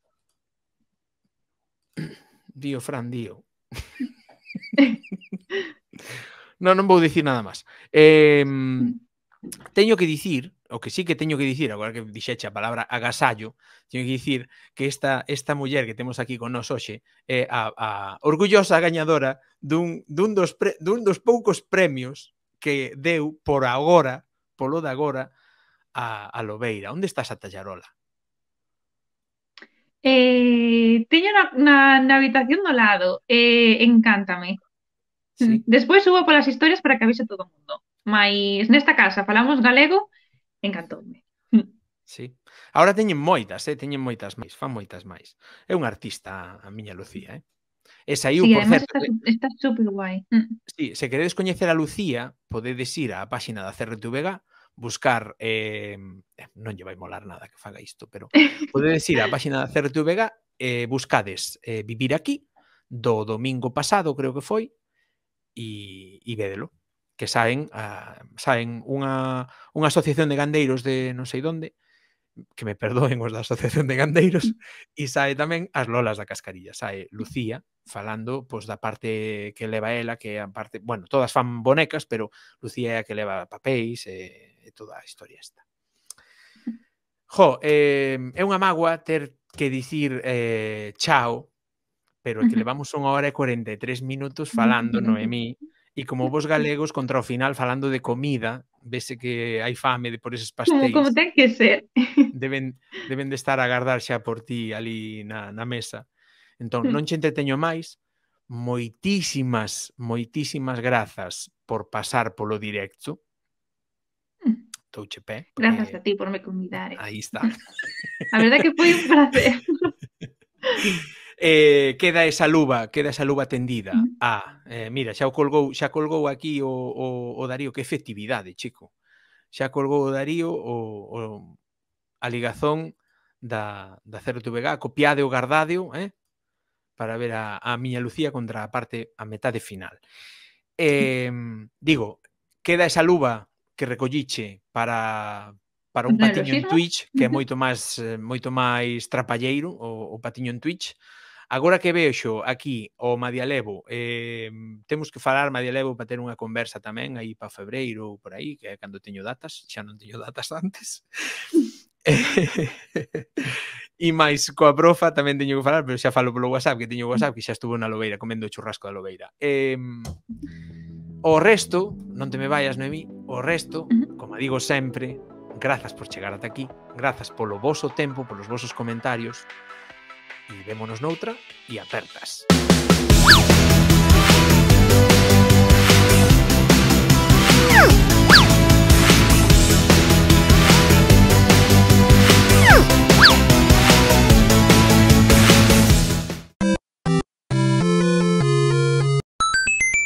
Dio, Fran, dio. <laughs> non, non vou dicir nada máis. Eh, teño que dicir, o que sí que teño que dicir, agora que dixeche a palabra agasallo, teño que dicir que esta, esta muller que temos aquí con nós hoxe é a, a orgullosa gañadora dun, dun, dos pre, dun dos poucos premios que deu por agora, polo de agora, a, a Lobeira. Onde estás a Tallarola? Eh, teño na, na, na habitación do lado. Eh, encántame. Sí. Despois subo polas historias para que avise todo o mundo. Mais nesta casa falamos galego, encantoume. <laughs> Sí. Ahora teñen moitas, eh? teñen moitas máis, fan moitas máis. É un artista a miña Lucía, eh? Esa saiu, sí, por certo... Está, está super guai. Mm. Sí, se queredes coñecer a Lucía, podedes ir á páxina da CRTVG, buscar... Eh... Non lle vai molar nada que faga isto, pero <laughs> podedes ir á páxina da CRTVG eh, buscades eh, Vivir aquí, do domingo pasado, creo que foi, e, e vedelo que saen a, ah, saen unha, unha asociación de gandeiros de non sei onde, que me perdoen os da Asociación de Gandeiros, <laughs> e sae tamén as lolas da cascarilla. Sae Lucía falando pois da parte que leva ela, que é a parte, bueno, todas fan bonecas, pero Lucía é a que leva papéis e, e toda a historia esta. Jo, eh, é unha magua ter que dicir eh, chao, pero que levamos unha hora e 43 minutos falando, Noemí, E como vos galegos contra o final falando de comida, vese que hai fame de por eses <laughs> pasteis. Como, como ten que ser. Deben, deben de estar a agardar xa por ti ali na, na mesa. Entón, non che entreteño máis, moitísimas, moitísimas grazas por pasar polo directo. <laughs> Touche pé. Porque... Grazas a ti por me convidar. Eh. Aí está. <laughs> a verdade que foi un placer eh, queda esa luba, queda esa luba tendida a, mm. ah, eh, mira, xa colgou, xa colgou aquí o, o, o Darío, que efectividade, chico. Xa colgou o Darío o, o a ligazón da, da CRTVG, copiade o gardadio, eh? para ver a, a miña Lucía contra a parte a metade final. Eh, digo, queda esa luba que recolliche para para un patiño en Twitch, que é moito máis eh, moito máis trapalleiro o, o patiño en Twitch, Agora que vexo aquí o Madialevo, eh, temos que falar Madialevo para ter unha conversa tamén aí para febreiro ou por aí, que é cando teño datas, xa non teño datas antes. <laughs> e máis coa profa tamén teño que falar, pero xa falo polo WhatsApp, que teño WhatsApp, que xa estuvo na Lobeira, comendo churrasco da Lobeira. Eh, o resto, non te me vayas, Noemi, o resto, como digo sempre, grazas por chegar ata aquí, grazas polo voso tempo, polos vosos comentarios, e vémonos noutra e apertas.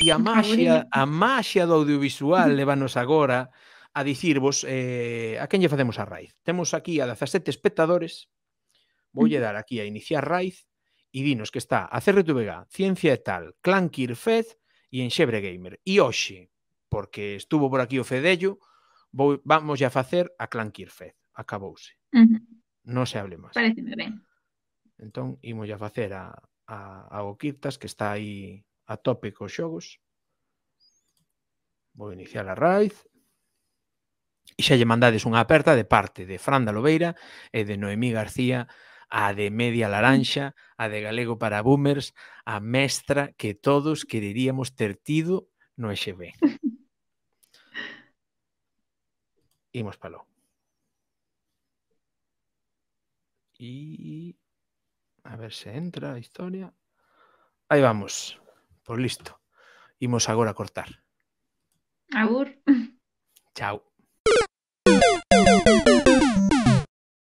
E a máxia, a máxia do audiovisual <laughs> levanos agora a dicirvos eh, a quen lle facemos a raíz. Temos aquí a 17 espectadores Voulle dar aquí a iniciar Raiz e dinos que está a CRTVG, Ciencia e Tal, Clan Kirfez e Enxebre Gamer. E hoxe, porque estuvo por aquí o Fedello, vou, vamos a facer a Clan Kirfez. Acabouse. Uh -huh. Non se hable máis. Pareceme ben. Entón, imos a facer a, a, a Okirtas, que está aí a tope cos xogos. Vou iniciar a Raiz e xa lle mandades unha aperta de parte de Fran da Lobeira e de Noemí García a de media Larancha, a de galego para boomers, a mestra que todos quereríamos ter tido no y Imos palo. Y a ver se entra la historia. ahí vamos. por pues listo. Imos agora a cortar. Agur. Chao.